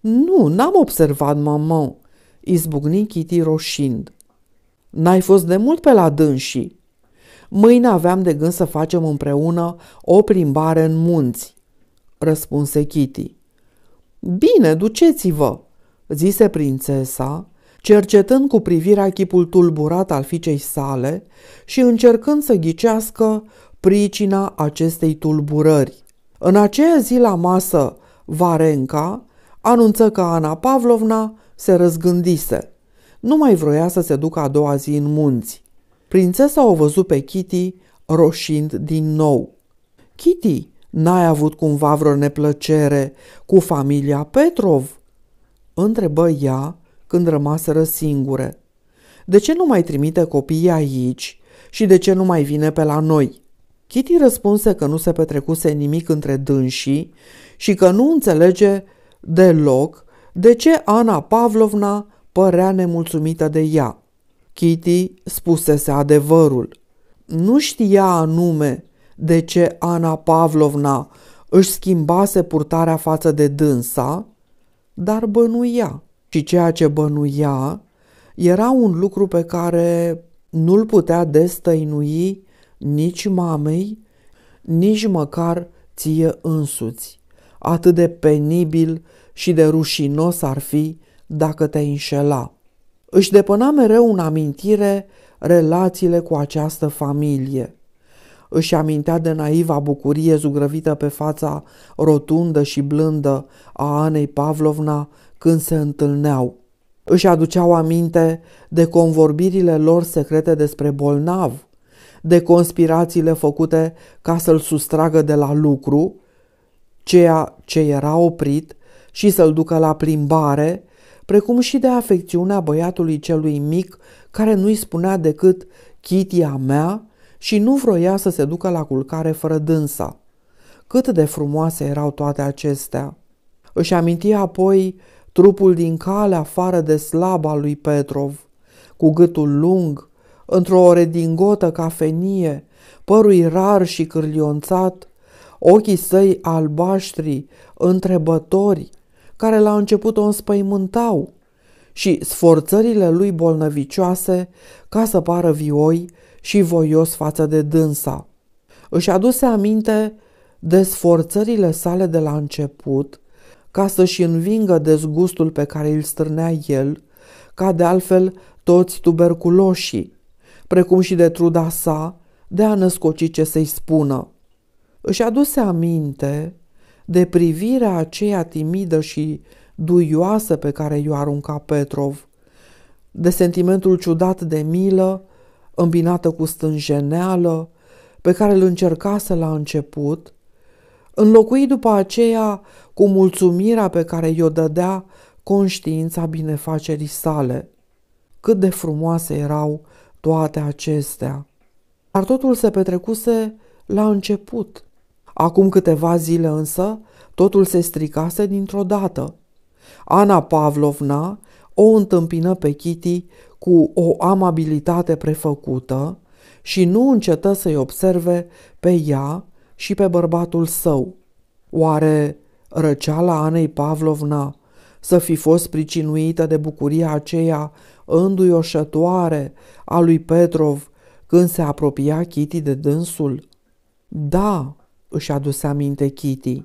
Nu, n-am observat, mamă, izbucni Kitty roșind. N-ai fost de mult pe la dânsii. Mâine aveam de gând să facem împreună o plimbare în munți, răspunse Kitty. Bine, duceți-vă, zise prințesa, cercetând cu privirea chipul tulburat al fiicei sale și încercând să ghicească pricina acestei tulburări. În aceea zi la masă, Varenca anunță că Ana Pavlovna se răzgândise. Nu mai vroia să se ducă a doua zi în munți. Prințesa o văzut pe Kitty roșind din nou. Kitty, n-ai avut cumva vreo neplăcere cu familia Petrov?" întrebă ea când rămaseră singure. De ce nu mai trimite copiii aici și de ce nu mai vine pe la noi?" Kitty răspunse că nu se petrecuse nimic între dânsii și că nu înțelege deloc de ce Ana Pavlovna părea nemulțumită de ea. Kitty spusese adevărul. Nu știa anume de ce Ana Pavlovna își schimbase purtarea față de dânsa, dar bănuia. Și ceea ce bănuia era un lucru pe care nu-l putea destăinui nici mamei, nici măcar ție însuți. Atât de penibil și de rușinos ar fi dacă te înșela. Își depăna mereu în amintire relațiile cu această familie. Își amintea de naiva bucurie zugrăvită pe fața rotundă și blândă a Anei Pavlovna când se întâlneau. Își aduceau aminte de convorbirile lor secrete despre bolnav, de conspirațiile făcute ca să-l sustragă de la lucru, ceea ce era oprit, și să-l ducă la plimbare, precum și de afecțiunea băiatului celui mic, care nu-i spunea decât chitia mea și nu vroia să se ducă la culcare fără dânsa. Cât de frumoase erau toate acestea! Își aminti apoi trupul din cale afară de slaba lui Petrov, cu gâtul lung, într-o oredingotă cafenie, părul rar și cârlionțat, ochii săi albaștri, întrebători, care la început o înspăimântau, și sforțările lui bolnăvicioase ca să pară vioi și voios față de dânsa. Își aduse aminte de sforțările sale de la început ca să-și învingă dezgustul pe care îl strânea el, ca de altfel toți tuberculoșii, precum și de truda sa de a născoci ce să-i spună. Își aduse aminte de privirea aceea timidă și duioasă pe care i-o arunca Petrov, de sentimentul ciudat de milă, îmbinată cu stânjeneală, pe care îl încercase la început, înlocui după aceea cu mulțumirea pe care i-o dădea conștiința binefacerii sale. Cât de frumoase erau toate acestea! Dar totul se petrecuse la început – Acum câteva zile însă, totul se stricase dintr-o dată. Ana Pavlovna o întâmpină pe Kitty cu o amabilitate prefăcută și nu încetă să-i observe pe ea și pe bărbatul său. Oare răceala Anei Pavlovna să fi fost pricinuită de bucuria aceea înduioșătoare a lui Petrov când se apropia Kitty de dânsul? Da, își aduse aminte Kitty.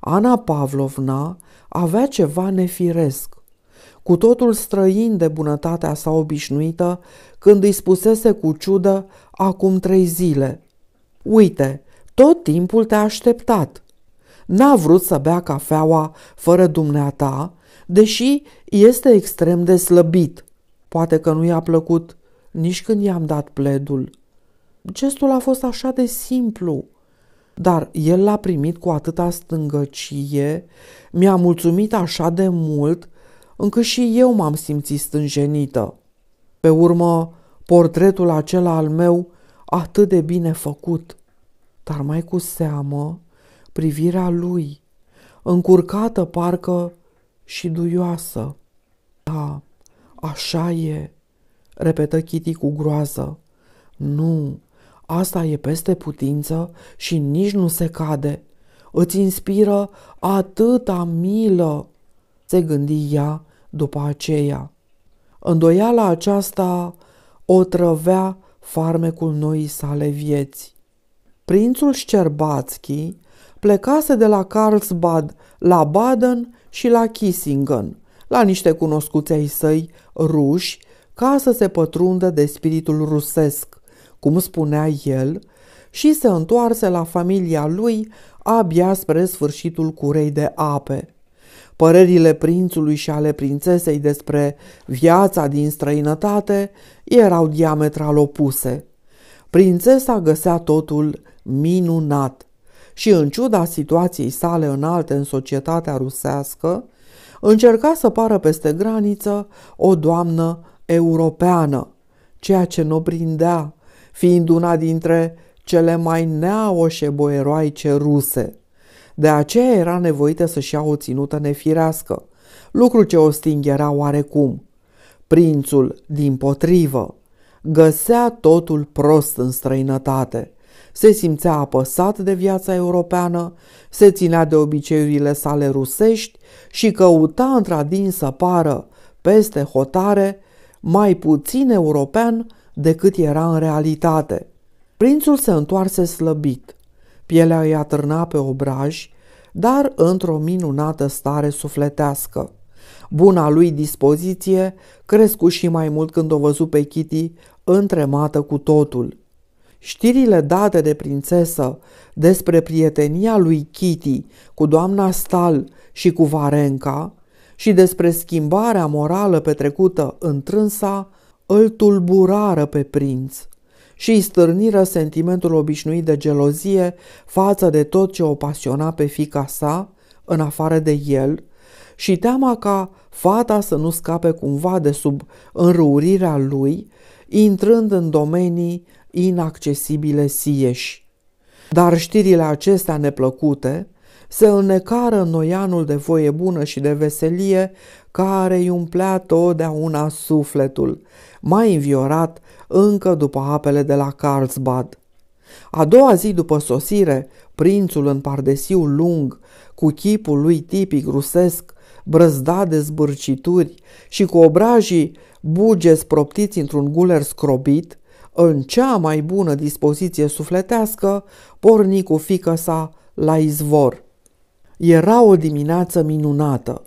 Ana Pavlovna avea ceva nefiresc, cu totul străin de bunătatea sa obișnuită când îi spusese cu ciudă acum trei zile. Uite, tot timpul te-a așteptat. N-a vrut să bea cafeaua fără dumneata, deși este extrem de slăbit. Poate că nu i-a plăcut nici când i-am dat pledul. Gestul a fost așa de simplu, dar el l-a primit cu atâta stângăcie, mi-a mulțumit așa de mult, încât și eu m-am simțit stânjenită. Pe urmă, portretul acela al meu atât de bine făcut, dar mai cu seamă privirea lui, încurcată parcă și duioasă. Da, așa e, repetă Kitty cu groază. Nu, Asta e peste putință și nici nu se cade. Îți inspiră atâta milă, se gândi ea după aceea. Îndoiala aceasta o trăvea farmecul noii sale vieți. Prințul Șcerbațchi plecase de la Carlsbad la Baden și la Kissingen, la niște cunoscuței săi ruși, ca să se pătrundă de spiritul rusesc, cum spunea el, și se întoarse la familia lui abia spre sfârșitul curei de ape. Părerile prințului și ale prințesei despre viața din străinătate erau diametral opuse. Prințesa găsea totul minunat și, în ciuda situației sale înalte în societatea rusească, încerca să pară peste graniță o doamnă europeană, ceea ce nu prindea fiind una dintre cele mai neaoșe boeroaice ruse. De aceea era nevoită să-și ia o ținută nefirească, lucru ce o stingera oarecum. Prințul, din potrivă, găsea totul prost în străinătate. Se simțea apăsat de viața europeană, se ținea de obiceiurile sale rusești și căuta într adinsă pară, peste hotare, mai puțin european decât era în realitate. Prințul se întoarse slăbit. Pielea îi atârna pe obraj, dar într-o minunată stare sufletească. Buna lui dispoziție crescu și mai mult când o văzu pe Kitty întremată cu totul. Știrile date de prințesă despre prietenia lui Kitty cu doamna Stal și cu Varenca și despre schimbarea morală petrecută în trânsa îl tulburară pe prinț și îi stârniră sentimentul obișnuit de gelozie față de tot ce o pasiona pe fica sa, în afară de el, și teama ca fata să nu scape cumva de sub înrurirea lui, intrând în domenii inaccesibile sieși. Dar știrile acestea neplăcute se înnecară în noianul de voie bună și de veselie care îi umplea totdeauna sufletul, mai înviorat încă după apele de la Carlsbad. A doua zi după sosire, prințul în pardesiu lung, cu chipul lui tipic rusesc, brăzdat de zbârcituri și cu obrajii buge sproptiți într-un guler scrobit, în cea mai bună dispoziție sufletească, porni cu fică sa la izvor. Era o dimineață minunată.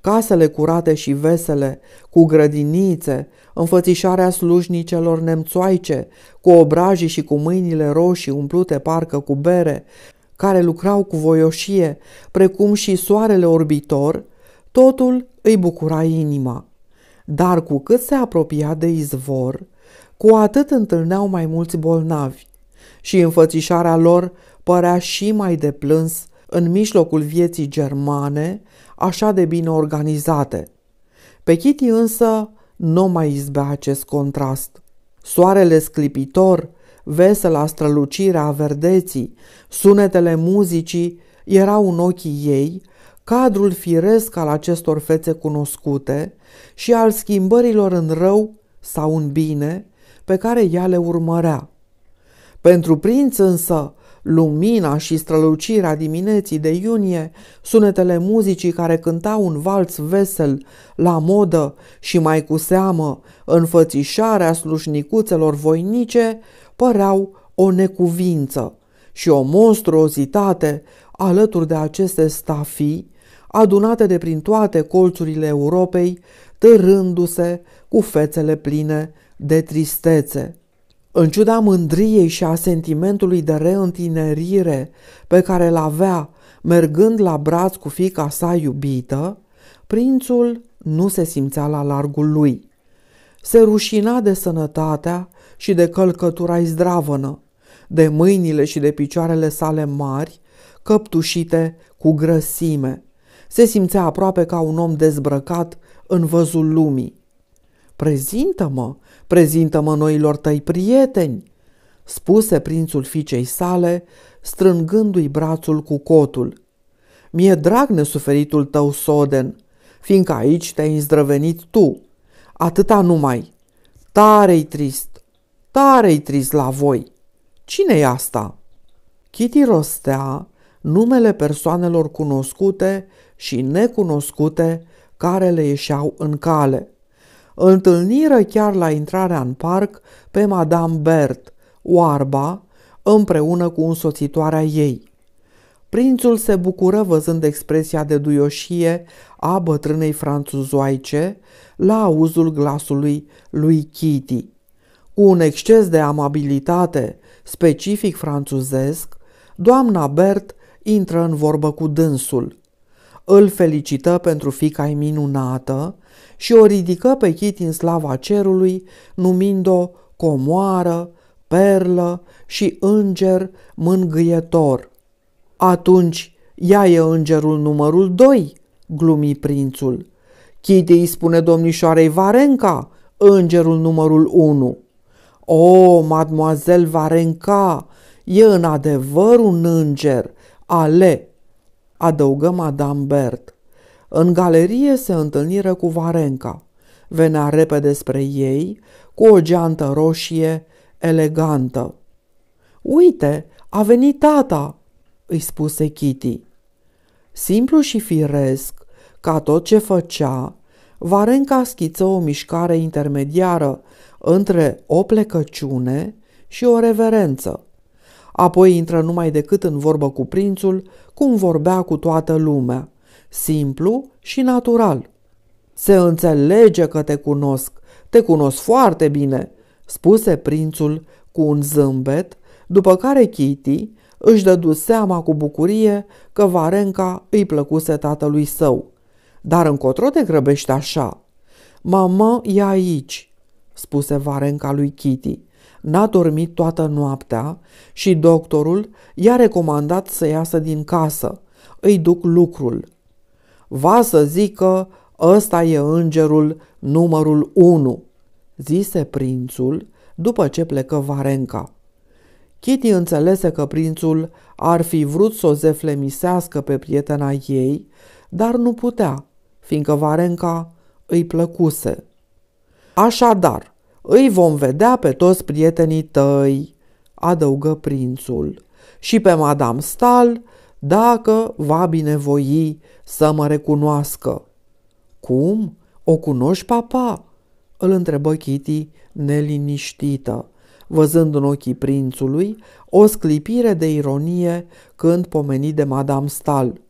Casele curate și vesele, cu grădinițe, înfățișarea slujnicelor nemțoaice, cu obrajii și cu mâinile roșii umplute parcă cu bere, care lucrau cu voioșie, precum și soarele orbitor, totul îi bucura inima. Dar cu cât se apropia de izvor, cu atât întâlneau mai mulți bolnavi și înfățișarea lor părea și mai deplâns în mijlocul vieții germane, așa de bine organizate. Pe Kitty însă nu mai izbea acest contrast. Soarele sclipitor, vesela strălucire a verdeții, sunetele muzicii erau în ochii ei, cadrul firesc al acestor fețe cunoscute și al schimbărilor în rău sau în bine pe care ea le urmărea. Pentru prinț însă Lumina și strălucirea dimineții de iunie, sunetele muzicii care cântau un valț vesel, la modă și mai cu seamă, înfățișarea slușnicuțelor voinice, păreau o necuvință și o monstruozitate alături de aceste stafii, adunate de prin toate colțurile Europei, târându-se cu fețele pline de tristețe. În ciuda mândriei și a sentimentului de reîntinerire pe care îl avea mergând la braț cu fica sa iubită, prințul nu se simțea la largul lui. Se rușina de sănătatea și de călcătura izdravănă, de mâinile și de picioarele sale mari, căptușite cu grăsime. Se simțea aproape ca un om dezbrăcat în văzul lumii. Prezintă-mă, prezintă-mă noilor tăi prieteni!" spuse prințul fiicei sale, strângându-i brațul cu cotul. Mie drag nesuferitul tău, Soden, fiindcă aici te-ai îndrăvenit tu. Atâta numai. Tare-i trist, tare-i trist la voi. cine e asta? Kitty rostea numele persoanelor cunoscute și necunoscute care le ieșeau în cale întâlniră chiar la intrarea în parc pe Madame Bert, oarba, împreună cu însoțitoarea ei. Prințul se bucură văzând expresia de duioșie a bătrânei franțuzoaice la auzul glasului lui Kitty. Cu un exces de amabilitate specific franțuzesc, doamna Bert intră în vorbă cu dânsul. Îl felicită pentru fica ei minunată, și o ridică pe Kitty în slava cerului, numind-o comoară, perlă și înger mângâietor. Atunci, ea e îngerul numărul doi, glumi prințul. Kitty îi spune domnișoarei Varenca, îngerul numărul unu. O, mademoiselle Varenca, e în adevăr un înger, ale, adăugă Madame Bert. În galerie se întâlniră cu Varenca. Venea repede spre ei, cu o geantă roșie, elegantă. Uite, a venit tata!" îi spuse Kitty. Simplu și firesc, ca tot ce făcea, Varenca schiță o mișcare intermediară între o plecăciune și o reverență. Apoi intră numai decât în vorbă cu prințul, cum vorbea cu toată lumea simplu și natural. Se înțelege că te cunosc, te cunosc foarte bine, spuse prințul cu un zâmbet, după care Kitty își dădu seama cu bucurie că Varenca îi plăcuse tatălui său. Dar încotro te grăbești așa? Mama e aici, spuse Varenca lui Kitty. N-a dormit toată noaptea și doctorul i-a recomandat să iasă din casă. Îi duc lucrul va să zică ăsta e îngerul numărul 1, zise prințul după ce plecă Varenca. Kitty înțelese că prințul ar fi vrut să o zeflemisească pe prietena ei, dar nu putea, fiindcă Varenca îi plăcuse. Așadar, îi vom vedea pe toți prietenii tăi, adăugă prințul, și pe Madame Stal, dacă va binevoi să mă recunoască. Cum? O cunoști, papa?" îl întrebă Kitty neliniștită, văzând în ochii prințului o sclipire de ironie când pomeni de Madame Stal.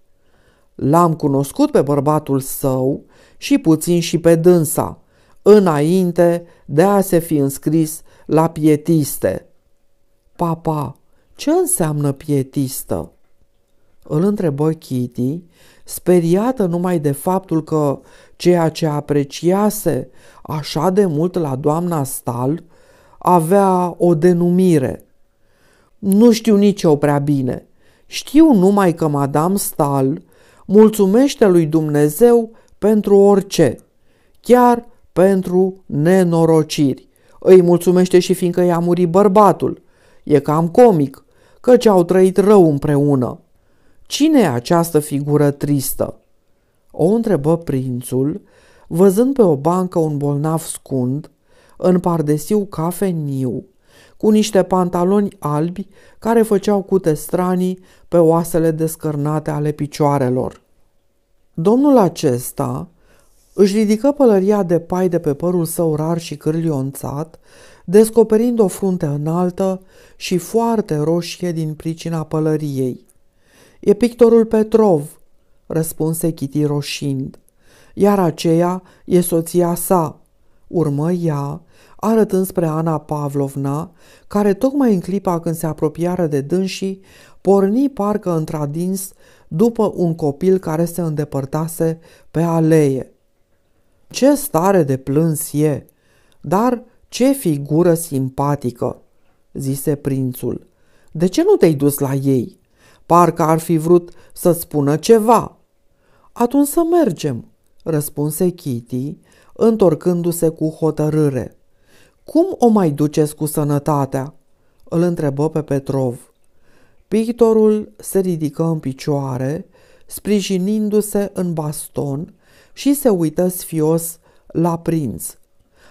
L-am cunoscut pe bărbatul său și puțin și pe dânsa, înainte de a se fi înscris la pietiste. Papa, ce înseamnă pietistă? Îl întrebă Kitty, speriată numai de faptul că ceea ce apreciase așa de mult la doamna Stal avea o denumire. Nu știu nici eu prea bine. Știu numai că Madame Stal mulțumește lui Dumnezeu pentru orice, chiar pentru nenorociri. Îi mulțumește și fiindcă i-a murit bărbatul. E cam comic, căci au trăit rău împreună. Cine e această figură tristă?" O întrebă prințul, văzând pe o bancă un bolnav scund, în pardesiu cafeniu, cu niște pantaloni albi care făceau cute stranii pe oasele descărnate ale picioarelor. Domnul acesta își ridică pălăria de pai de pe părul său rar și cârlionțat, descoperind o frunte înaltă și foarte roșie din pricina pălăriei. E pictorul Petrov, răspunse Kitty roșind. Iar aceea e soția sa, urmă ea, arătând spre Ana Pavlovna, care tocmai în clipa când se apropiară de dânsii, porni parcă întradins după un copil care se îndepărtase pe aleie. Ce stare de plâns e, dar ce figură simpatică, zise prințul. De ce nu te-ai dus la ei? Parcă ar fi vrut să spună ceva. Atunci să mergem, răspunse Kitty, întorcându-se cu hotărâre. Cum o mai duceți cu sănătatea? îl întrebă pe Petrov. Pictorul se ridică în picioare, sprijinindu-se în baston și se uită sfios la prinț.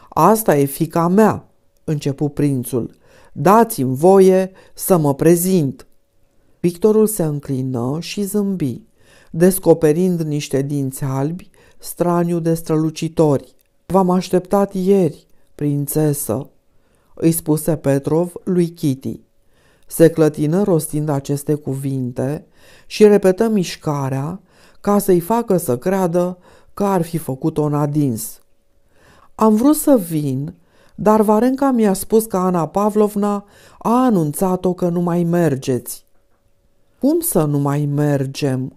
Asta e fica mea, începu prințul. Dați-mi voie să mă prezint. Pictorul se înclină și zâmbi, descoperind niște dinți albi, straniu de strălucitori. V-am așteptat ieri, prințesă, îi spuse Petrov lui Kitty. Se clătină rostind aceste cuvinte și repetă mișcarea ca să-i facă să creadă că ar fi făcut-o în adins. Am vrut să vin, dar Varenca mi-a spus că Ana Pavlovna a anunțat-o că nu mai mergeți. Cum să nu mai mergem?"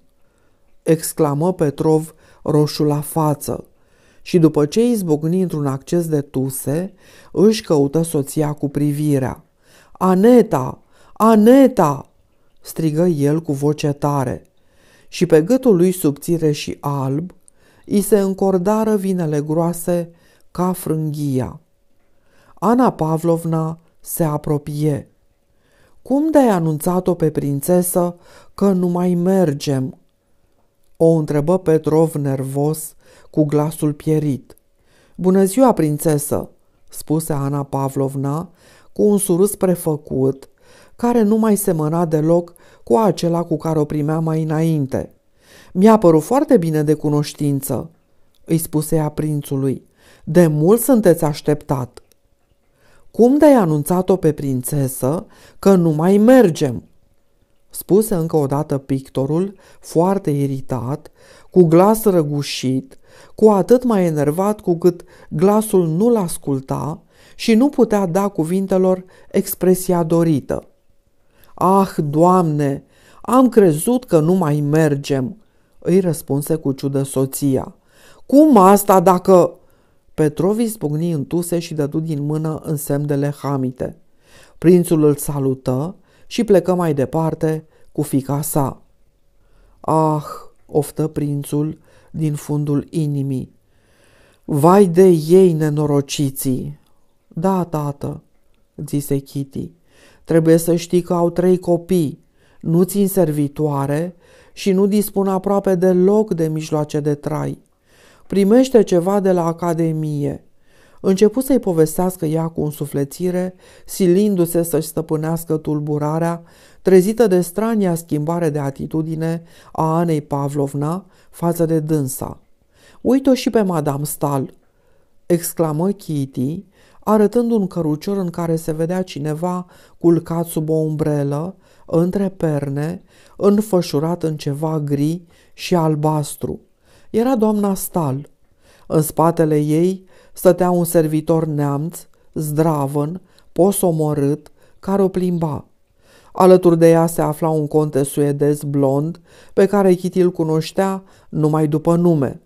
exclamă Petrov roșu la față și după ce izbucni într-un acces de tuse, își căută soția cu privirea. Aneta! Aneta!" strigă el cu voce tare. Și pe gâtul lui subțire și alb, i se încordară vinele groase ca frânghia. Ana Pavlovna se apropie. Cum de-ai anunțat-o pe prințesă că nu mai mergem?" O întrebă Petrov nervos, cu glasul pierit. Bună ziua, prințesă!" spuse Ana Pavlovna, cu un surâs prefăcut, care nu mai semăna deloc cu acela cu care o primea mai înainte. Mi-a părut foarte bine de cunoștință," îi spuse ea prințului. De mult sunteți așteptat!" Cum de-ai anunțat-o pe prințesă că nu mai mergem?" spuse încă o dată pictorul, foarte iritat, cu glas răgușit, cu atât mai enervat cu cât glasul nu-l asculta și nu putea da cuvintelor expresia dorită. Ah, Doamne, am crezut că nu mai mergem, îi răspunse cu ciudă soția. Cum asta dacă... Petrovi spugni în tuse și dădu din mână în semn de lehamite. Prințul îl salută și plecă mai departe cu fica sa. Ah, oftă prințul din fundul inimii. Vai de ei, nenorociții! Da, tată, zise Kitty, trebuie să știi că au trei copii, nu țin servitoare și nu dispun aproape deloc de mijloace de trai primește ceva de la Academie. Început să-i povestească ea cu însuflețire, silindu-se să-și stăpânească tulburarea, trezită de strania schimbare de atitudine a Anei Pavlovna față de dânsa. Uită și pe Madame Stal!" exclamă Kitty, arătând un cărucior în care se vedea cineva culcat sub o umbrelă, între perne, înfășurat în ceva gri și albastru era doamna Stal. În spatele ei stătea un servitor neamț, zdravăn, posomorât, care o plimba. Alături de ea se afla un conte suedez blond, pe care Kitty îl cunoștea numai după nume.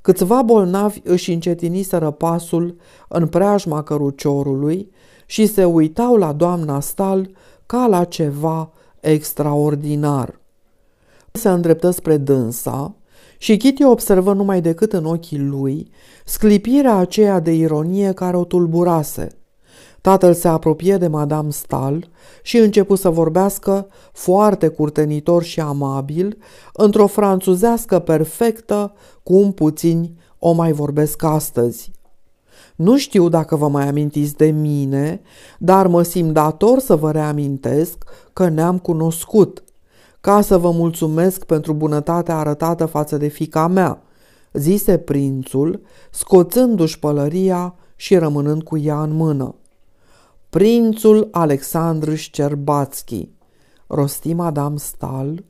Câțiva bolnavi își încetiniseră pasul în preajma căruciorului și se uitau la doamna Stal ca la ceva extraordinar. Se îndreptă spre dânsa și Kitty observă numai decât în ochii lui sclipirea aceea de ironie care o tulburase. Tatăl se apropie de Madame Stal și începu să vorbească foarte curtenitor și amabil, într-o franțuzească perfectă, cum puțini o mai vorbesc astăzi. Nu știu dacă vă mai amintiți de mine, dar mă simt dator să vă reamintesc că ne-am cunoscut – ca să vă mulțumesc pentru bunătatea arătată față de fica mea, zise prințul, scoțându-și pălăria și rămânând cu ea în mână. Prințul Alexandru Șcerbațchi, rosti Madame Stal,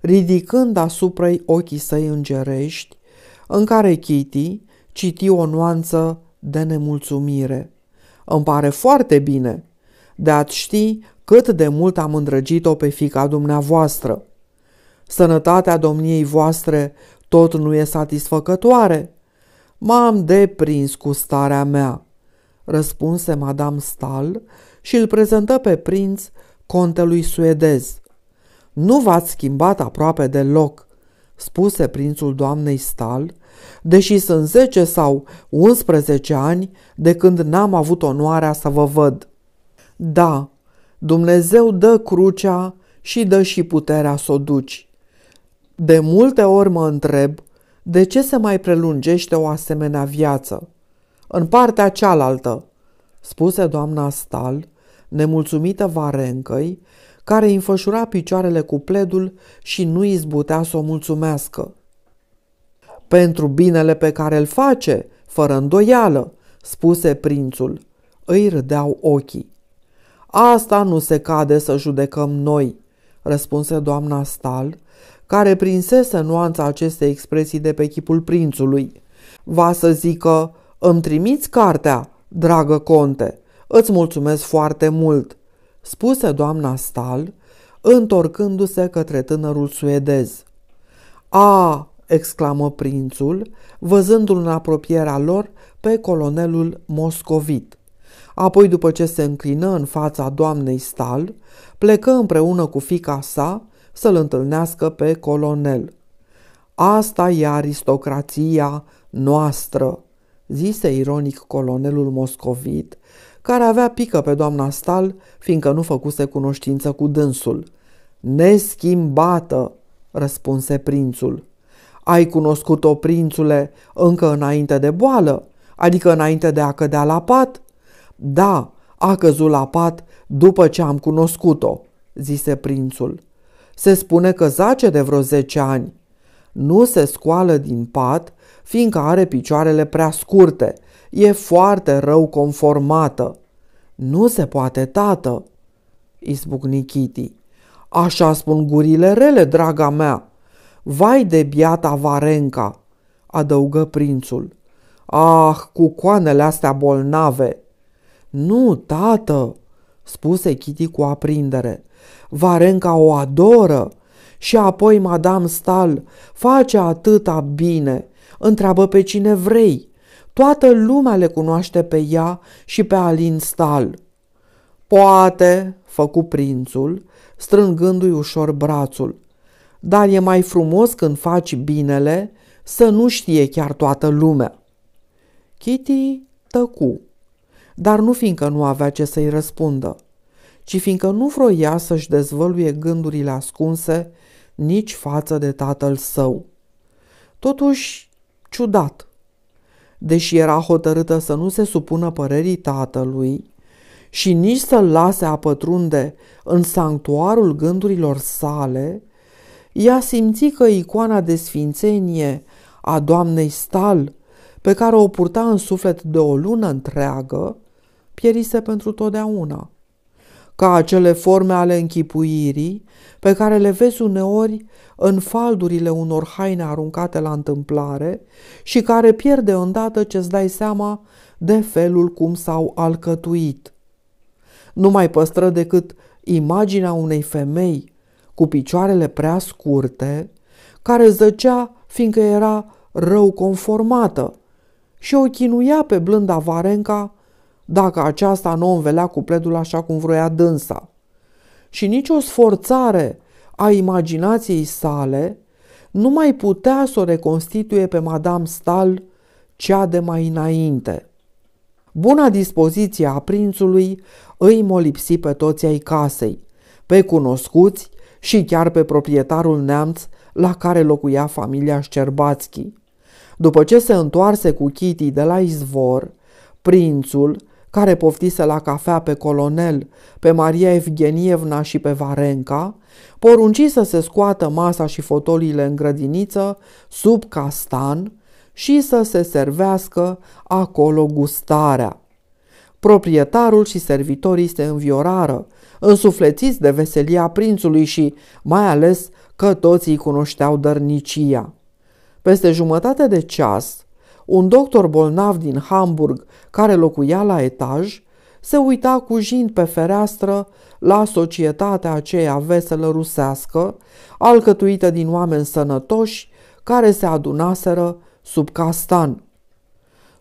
ridicând asupra ochii săi îngerești, în care Kitty citi o nuanță de nemulțumire. Îmi pare foarte bine. De a ști, cât de mult am îndrăgit-o pe fica dumneavoastră. Sănătatea domniei voastre tot nu e satisfăcătoare. M-am deprins cu starea mea, răspunse Madame Stal și îl prezentă pe prinț contelui suedez. Nu v-ați schimbat aproape deloc, spuse prințul doamnei Stal, deși sunt 10 sau 11 ani de când n-am avut onoarea să vă văd. Da, Dumnezeu dă crucea și dă și puterea să o duci. De multe ori mă întreb de ce se mai prelungește o asemenea viață. În partea cealaltă, spuse doamna Stal, nemulțumită varencăi, care înfășura picioarele cu pledul și nu izbutea să o mulțumească. Pentru binele pe care îl face, fără îndoială, spuse prințul. Îi râdeau ochii. Asta nu se cade să judecăm noi, răspunse doamna Stal, care prinsese nuanța acestei expresii de pe chipul prințului. Va să zică, îmi trimiți cartea, dragă conte, îți mulțumesc foarte mult, spuse doamna Stal, întorcându-se către tânărul suedez. A, exclamă prințul, văzându-l în apropierea lor pe colonelul moscovit. Apoi, după ce se înclină în fața doamnei Stal, plecă împreună cu fica sa să-l întâlnească pe colonel. Asta e aristocrația noastră, zise ironic colonelul moscovit, care avea pică pe doamna Stal, fiindcă nu făcuse cunoștință cu dânsul. Neschimbată, răspunse prințul. Ai cunoscut-o, prințule, încă înainte de boală, adică înainte de a cădea la pat?" Da, a căzut la pat după ce am cunoscut-o, zise prințul. Se spune că zace de vreo zece ani. Nu se scoală din pat, fiindcă are picioarele prea scurte. E foarte rău conformată. Nu se poate, tată, izbucni Kitty. Așa spun gurile rele, draga mea. Vai de biata Varenca, adăugă prințul. Ah, cu coanele astea bolnave! Nu, tată, spuse Kitty cu aprindere. Varenca o adoră și apoi Madame Stal face atâta bine. Întreabă pe cine vrei. Toată lumea le cunoaște pe ea și pe Alin Stal. Poate, făcu prințul, strângându-i ușor brațul. Dar e mai frumos când faci binele să nu știe chiar toată lumea. Kitty tăcu dar nu fiindcă nu avea ce să-i răspundă, ci fiindcă nu vroia să-și dezvăluie gândurile ascunse nici față de tatăl său. Totuși, ciudat, deși era hotărâtă să nu se supună părerii tatălui și nici să-l lase a pătrunde în sanctuarul gândurilor sale, ea simți că icoana de sfințenie a doamnei Stal, pe care o purta în suflet de o lună întreagă, pierise pentru totdeauna. Ca acele forme ale închipuirii pe care le vezi uneori în faldurile unor haine aruncate la întâmplare și care pierde îndată ce îți dai seama de felul cum s-au alcătuit. Nu mai păstră decât imaginea unei femei cu picioarele prea scurte, care zăcea fiindcă era rău conformată și o chinuia pe blânda Varenca dacă aceasta nu o învelea cupletul așa cum vroia dânsa. Și nicio sforțare a imaginației sale nu mai putea să o reconstituie pe Madame Stal cea de mai înainte. Buna dispoziție a prințului îi molipsi pe toți ai casei, pe cunoscuți și chiar pe proprietarul neamț la care locuia familia Șcerbațchi. După ce se întoarse cu Kitty de la izvor, prințul care poftise la cafea pe colonel, pe Maria Evgenievna și pe Varenca, porunci să se scoată masa și fotoliile în grădiniță, sub castan, și să se servească acolo gustarea. Proprietarul și servitorii se înviorară, însuflețiți de veselia prințului și mai ales că toți îi cunoșteau dărnicia. Peste jumătate de ceas, un doctor bolnav din Hamburg, care locuia la etaj, se uita cu jind pe fereastră la societatea aceea veselă rusească, alcătuită din oameni sănătoși care se adunaseră sub castan.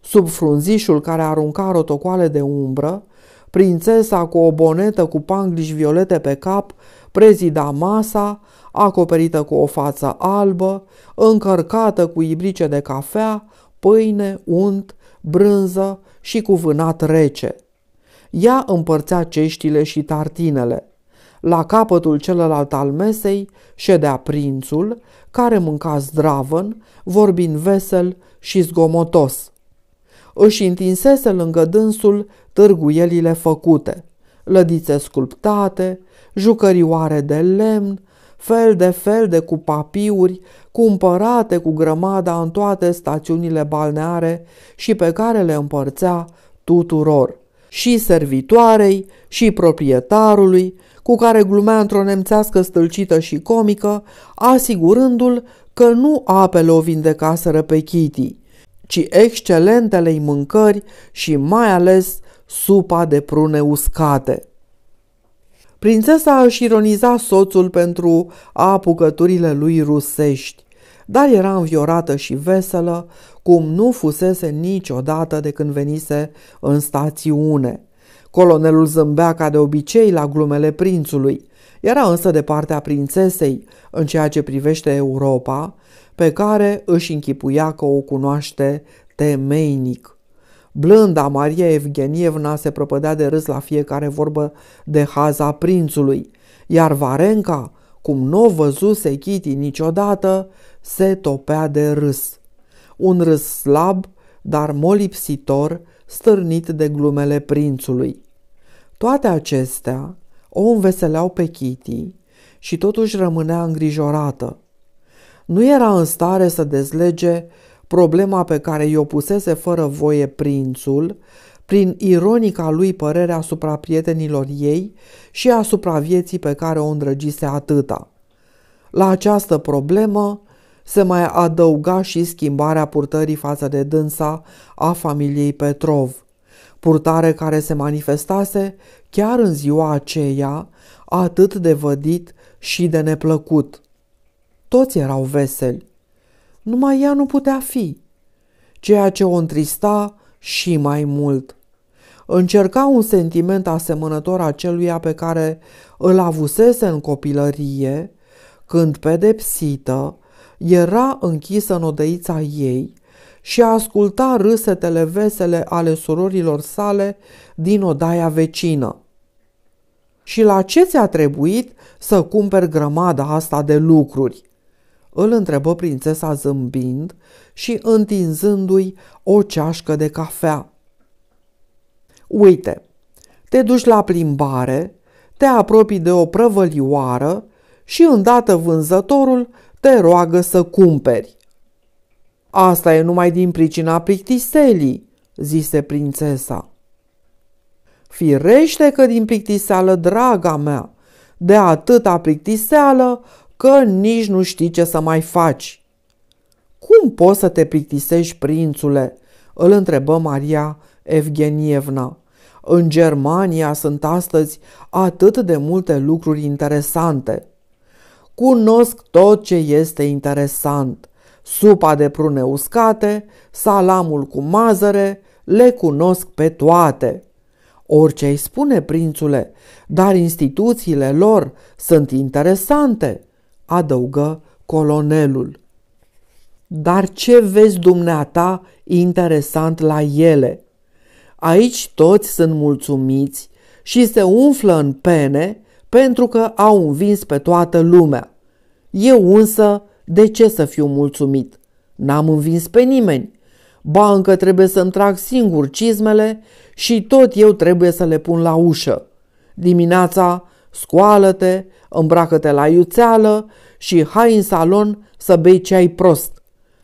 Sub frunzișul care arunca rotocoale de umbră, prințesa cu o bonetă cu panglici violete pe cap prezida masa, acoperită cu o față albă, încărcată cu ibrice de cafea, pâine, unt, brânză și cu vânat rece. Ea împărțea ceștile și tartinele. La capătul celălalt al mesei ședea prințul, care mânca zdravăn, vorbind vesel și zgomotos. Își întinsese lângă dânsul târguielile făcute, lădițe sculptate, jucărioare de lemn, fel de fel de cu papiuri, cumpărate cu grămada în toate stațiunile balneare și pe care le împărțea tuturor. Și servitoarei, și proprietarului, cu care glumea într-o nemțească stâlcită și comică, asigurându-l că nu apele o vindecaseră pe Kitty, ci excelentele mâncări și mai ales supa de prune uscate. Prințesa își ironiza soțul pentru apucăturile lui rusești, dar era înviorată și veselă, cum nu fusese niciodată de când venise în stațiune. Colonelul zâmbea ca de obicei la glumele prințului, era însă de partea prințesei în ceea ce privește Europa, pe care își închipuia că o cunoaște temeinic. Blânda Maria Evgenievna se prăpădea de râs la fiecare vorbă de haza prințului, iar Varenca, cum nu o văzuse Kitty niciodată, se topea de râs. Un râs slab, dar molipsitor, stârnit de glumele prințului. Toate acestea o înveseleau pe Kitty și totuși rămânea îngrijorată. Nu era în stare să dezlege problema pe care i-o pusese fără voie prințul, prin ironica lui părere asupra prietenilor ei și asupra vieții pe care o îndrăgise atâta. La această problemă se mai adăuga și schimbarea purtării față de dânsa a familiei Petrov, purtare care se manifestase chiar în ziua aceea atât de vădit și de neplăcut. Toți erau veseli, numai ea nu putea fi, ceea ce o întrista și mai mult. Încerca un sentiment asemănător aceluia pe care îl avusese în copilărie, când pedepsită, era închisă în odăița ei și asculta râsetele vesele ale surorilor sale din odaia vecină. Și la ce ți-a trebuit să cumperi grămada asta de lucruri? îl întrebă prințesa zâmbind și întinzându-i o ceașcă de cafea. Uite, te duci la plimbare, te apropii de o prăvălioară și îndată vânzătorul te roagă să cumperi. Asta e numai din pricina plictiselii, zise prințesa. Firește că din plictiseală, draga mea, de atâta plictiseală că nici nu știi ce să mai faci. Cum poți să te plictisești, prințule? îl întrebă Maria Evgenievna. În Germania sunt astăzi atât de multe lucruri interesante. Cunosc tot ce este interesant. Supa de prune uscate, salamul cu mazăre, le cunosc pe toate. Orice îi spune, prințule, dar instituțiile lor sunt interesante adăugă colonelul. Dar ce vezi dumneata interesant la ele? Aici toți sunt mulțumiți și se umflă în pene pentru că au învins pe toată lumea. Eu însă, de ce să fiu mulțumit? N-am învins pe nimeni. Ba încă trebuie să-mi trag singur cizmele și tot eu trebuie să le pun la ușă. Dimineața, scoală-te, îmbracă-te la iuțeală și hai în salon să bei ceai prost.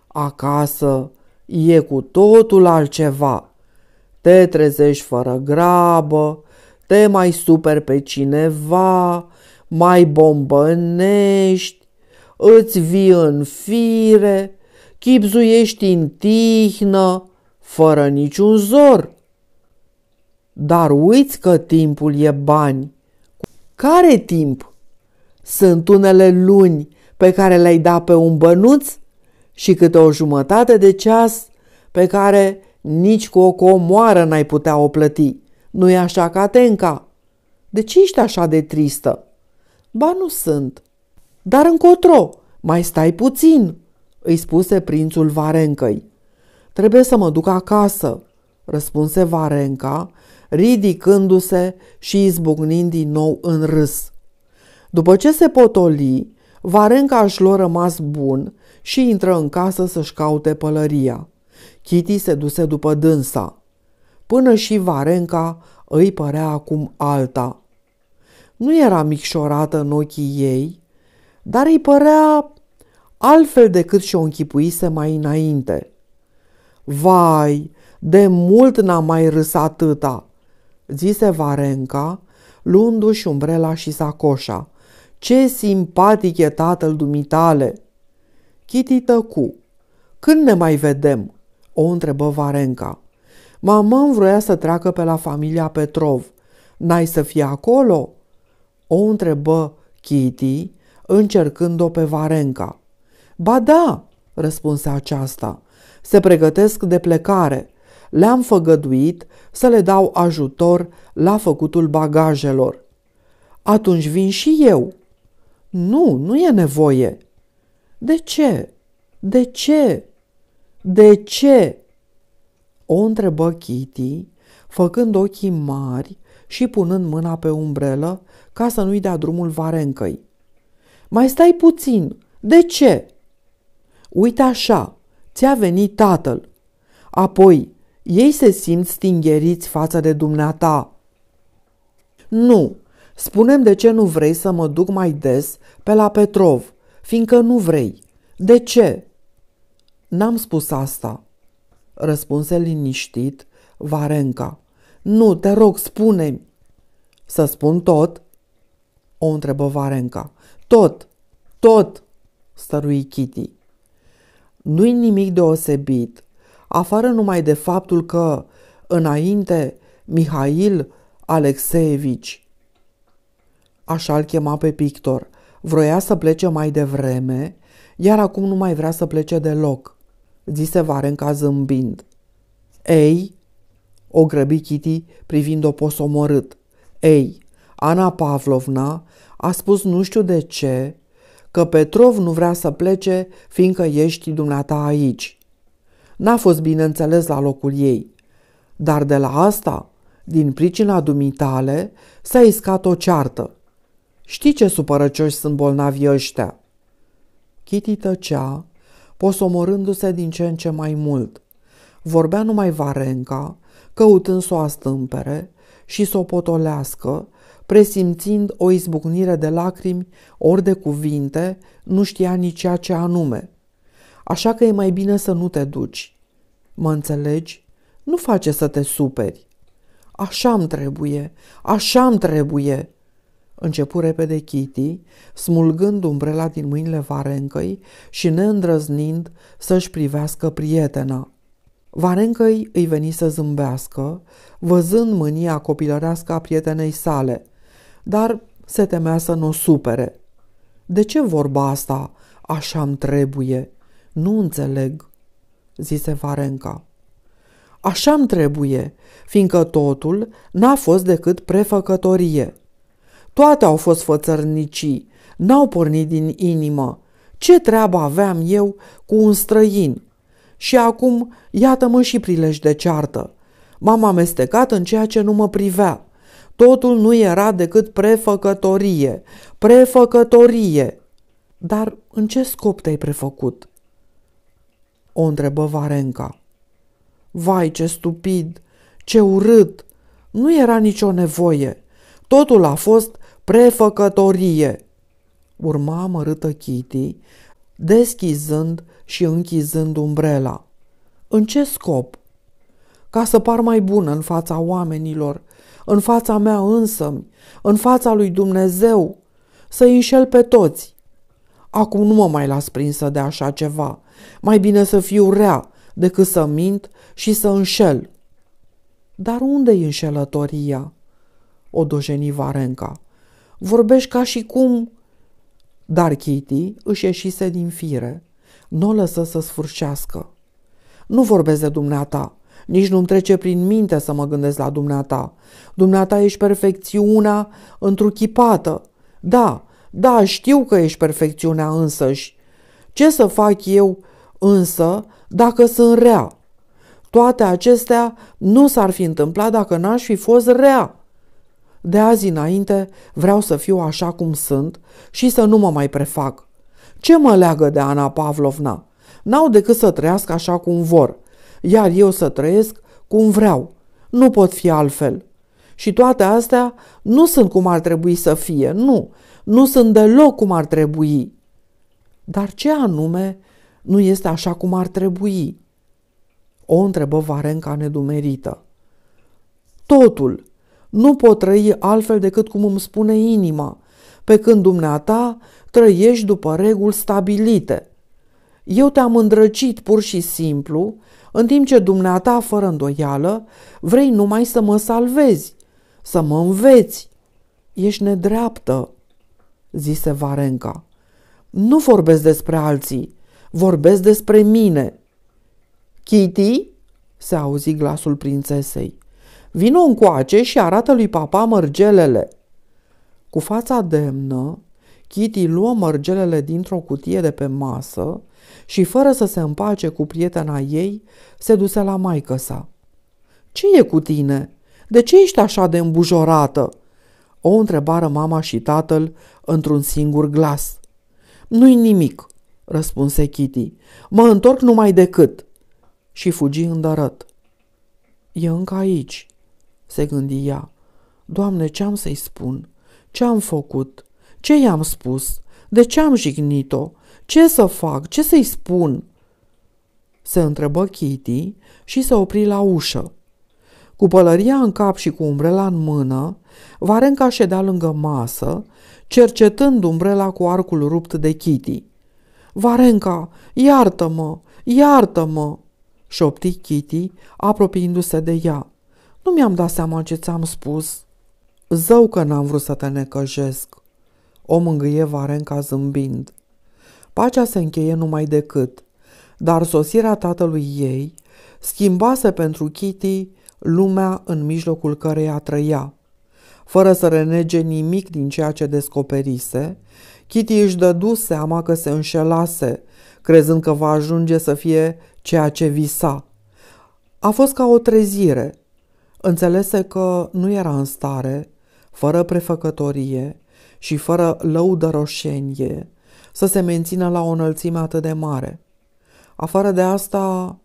Acasă e cu totul altceva. Te trezești fără grabă, te mai super pe cineva, mai bombănești, îți vii în fire, chipzuiești în tihnă, fără niciun zor. Dar uiți că timpul e bani. Care timp? Sunt unele luni pe care le-ai da pe un bănuț și câte o jumătate de ceas pe care nici cu o comoară n-ai putea o plăti. Nu-i așa, Catenca? De ce ești așa de tristă? Ba nu sunt. Dar încotro, mai stai puțin, îi spuse prințul Varencăi. Trebuie să mă duc acasă, răspunse Varenca, ridicându-se și izbucnind din nou în râs. După ce se potoli, Varenca își lua rămas bun și intră în casă să-și caute pălăria. Kitty se duse după dânsa. Până și Varenca îi părea acum alta. Nu era micșorată în ochii ei, dar îi părea altfel decât și-o închipuise mai înainte. Vai, de mult n-am mai râs atâta!" zise Varenca, luându-și umbrela și sacoșa. Ce simpatic e tatăl dumitale!" Kitty tăcu. Când ne mai vedem?" o întrebă Varenca. îmi vroia să treacă pe la familia Petrov. N-ai să fie acolo?" o întrebă Kitty, încercând-o pe Varenca. Ba da, răspunse aceasta, se pregătesc de plecare. Le-am făgăduit să le dau ajutor la făcutul bagajelor. Atunci vin și eu, nu, nu e nevoie. De ce? De ce? De ce? O întrebă Kitty, făcând ochii mari și punând mâna pe umbrelă ca să nu-i dea drumul varencăi. Mai stai puțin. De ce? Uite așa, ți-a venit tatăl. Apoi, ei se simt stingheriți față de dumneata. Nu, Spunem de ce nu vrei să mă duc mai des pe la Petrov, fiindcă nu vrei. De ce? N-am spus asta, răspunse liniștit Varenca. Nu, te rog, spune-mi. Să spun tot? O întrebă Varenca. Tot, tot, stărui Kitty. Nu-i nimic deosebit, afară numai de faptul că, înainte, Mihail Alexeevici Așa îl chema pe pictor. Vroia să plece mai devreme, iar acum nu mai vrea să plece deloc, zise Varenca zâmbind. Ei, o grăbi Kitty privind-o posomorât. Ei, Ana Pavlovna a spus nu știu de ce că Petrov nu vrea să plece fiindcă ești dumneata aici. N-a fost bineînțeles la locul ei, dar de la asta, din pricina dumitale, s-a iscat o ceartă. Știi ce supărăcioși sunt bolnavii ăștia!" Kitty tăcea, posomorându-se din ce în ce mai mult. Vorbea numai Varenca, căutând să o astâmpere și să o potolească, presimțind o izbucnire de lacrimi ori de cuvinte, nu știa nici ceea ce anume. Așa că e mai bine să nu te duci. Mă înțelegi? Nu face să te superi. Așa-mi trebuie, așa-mi trebuie!" Începu repede Kitty, smulgând umbrela din mâinile Varencăi și neîndrăznind să-și privească prietena. Varencăi îi veni să zâmbească, văzând mânia copilărească a prietenei sale, dar se temea să nu o supere. De ce vorba asta? așa îmi trebuie. Nu înțeleg, zise Varenca. așa îmi trebuie, fiindcă totul n-a fost decât prefăcătorie – toate au fost fățărnicii, n-au pornit din inimă. Ce treabă aveam eu cu un străin? Și acum, iată-mă și prilej de ceartă. M-am amestecat în ceea ce nu mă privea. Totul nu era decât prefăcătorie, prefăcătorie. Dar în ce scop te-ai prefăcut? O întrebă Varenca. Vai, ce stupid, ce urât! Nu era nicio nevoie. Totul a fost prefăcătorie. Urma mărâtă Kitty, deschizând și închizând umbrela. În ce scop? Ca să par mai bună în fața oamenilor, în fața mea însă, în fața lui Dumnezeu, să-i înșel pe toți. Acum nu mă mai las prinsă de așa ceva. Mai bine să fiu rea decât să mint și să înșel. Dar unde-i înșelătoria? O dojeni Varenca. Vorbești ca și cum... Dar Kitty își ieșise din fire. Nu o lăsă să sfârșească. Nu vorbesc de dumneata. Nici nu-mi trece prin minte să mă gândesc la dumneata. Dumneata ești perfecțiunea întruchipată. Da, da, știu că ești perfecțiunea însăși. Ce să fac eu însă dacă sunt rea? Toate acestea nu s-ar fi întâmplat dacă n-aș fi fost rea. De azi înainte vreau să fiu așa cum sunt și să nu mă mai prefac. Ce mă leagă de Ana Pavlovna? N-au decât să trăiască așa cum vor, iar eu să trăiesc cum vreau. Nu pot fi altfel. Și toate astea nu sunt cum ar trebui să fie, nu, nu sunt deloc cum ar trebui. Dar ce anume nu este așa cum ar trebui? O întrebă Varenca nedumerită. Totul, nu pot trăi altfel decât cum îmi spune inima, pe când dumneata trăiești după reguli stabilite. Eu te-am îndrăcit pur și simplu, în timp ce dumneata, fără îndoială, vrei numai să mă salvezi, să mă înveți. Ești nedreaptă, zise Varenca. Nu vorbesc despre alții, vorbesc despre mine. Kitty? se auzi glasul prințesei. Vino încoace și arată lui papa mărgelele. Cu fața demnă, Kitty luă mărgelele dintr-o cutie de pe masă și, fără să se împace cu prietena ei, se duse la maică sa. Ce e cu tine? De ce ești așa de îmbujorată?" O întrebară mama și tatăl într-un singur glas. Nu-i nimic," răspunse Kitty. Mă întorc numai decât." Și fugi îndărăt. E încă aici," se gândi ea. Doamne, ce am să-i spun? Ce am făcut? Ce i-am spus? De ce am jignit-o? Ce să fac? Ce să-i spun?" Se întrebă Kitty și se opri la ușă. Cu pălăria în cap și cu umbrela în mână, Varenca ședea lângă masă, cercetând umbrela cu arcul rupt de Kitty. Varenca, iartă-mă, iartă-mă!" șopti Kitty, apropiindu-se de ea. Nu mi-am dat seama ce ți-am spus. Zău că n-am vrut să te necăjesc. O mângâie Varenca zâmbind. Pacea se încheie numai decât, dar sosirea tatălui ei schimbase pentru Kitty lumea în mijlocul căreia trăia. Fără să renege nimic din ceea ce descoperise, Kitty își dădu seama că se înșelase, crezând că va ajunge să fie ceea ce visa. A fost ca o trezire – înțelese că nu era în stare, fără prefăcătorie și fără lăudăroșenie, să se mențină la o înălțime atât de mare. Afară de asta,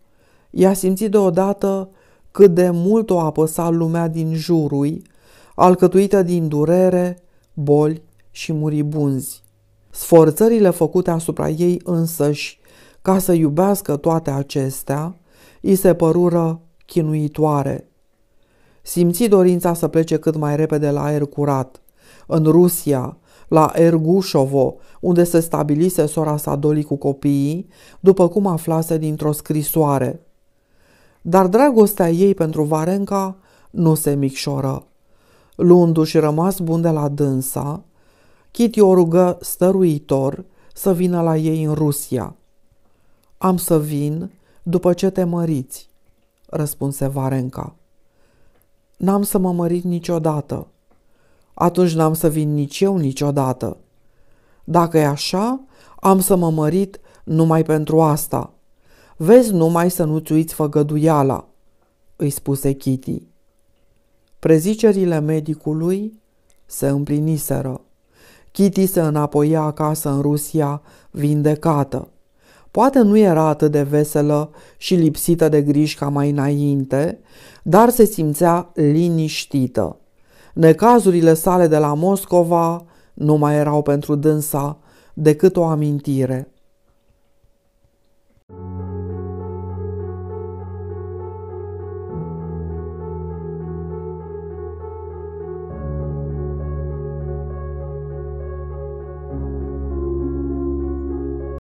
i-a simțit deodată cât de mult o apăsa lumea din jurul, alcătuită din durere, boli și muribunzi. Sforțările făcute asupra ei însăși ca să iubească toate acestea, îi se părură chinuitoare. Simți dorința să plece cât mai repede la aer curat, în Rusia, la Ergușovo, unde se stabilise sora sa Doli cu copiii, după cum aflase dintr-o scrisoare. Dar dragostea ei pentru Varenca nu se micșoră. Luându-și rămas bun de la dânsa, Kitty o rugă stăruitor să vină la ei în Rusia. Am să vin după ce te măriți, răspunse Varenca n-am să mă mărit niciodată. Atunci n-am să vin nici eu niciodată. Dacă e așa, am să mă mărit numai pentru asta. Vezi numai să nu-ți uiți făgăduiala, îi spuse Kitty. Prezicerile medicului se împliniseră. Kitty se înapoia acasă în Rusia, vindecată. Poate nu era atât de veselă și lipsită de griji ca mai înainte, dar se simțea liniștită. Necazurile sale de la Moscova nu mai erau pentru dânsa decât o amintire.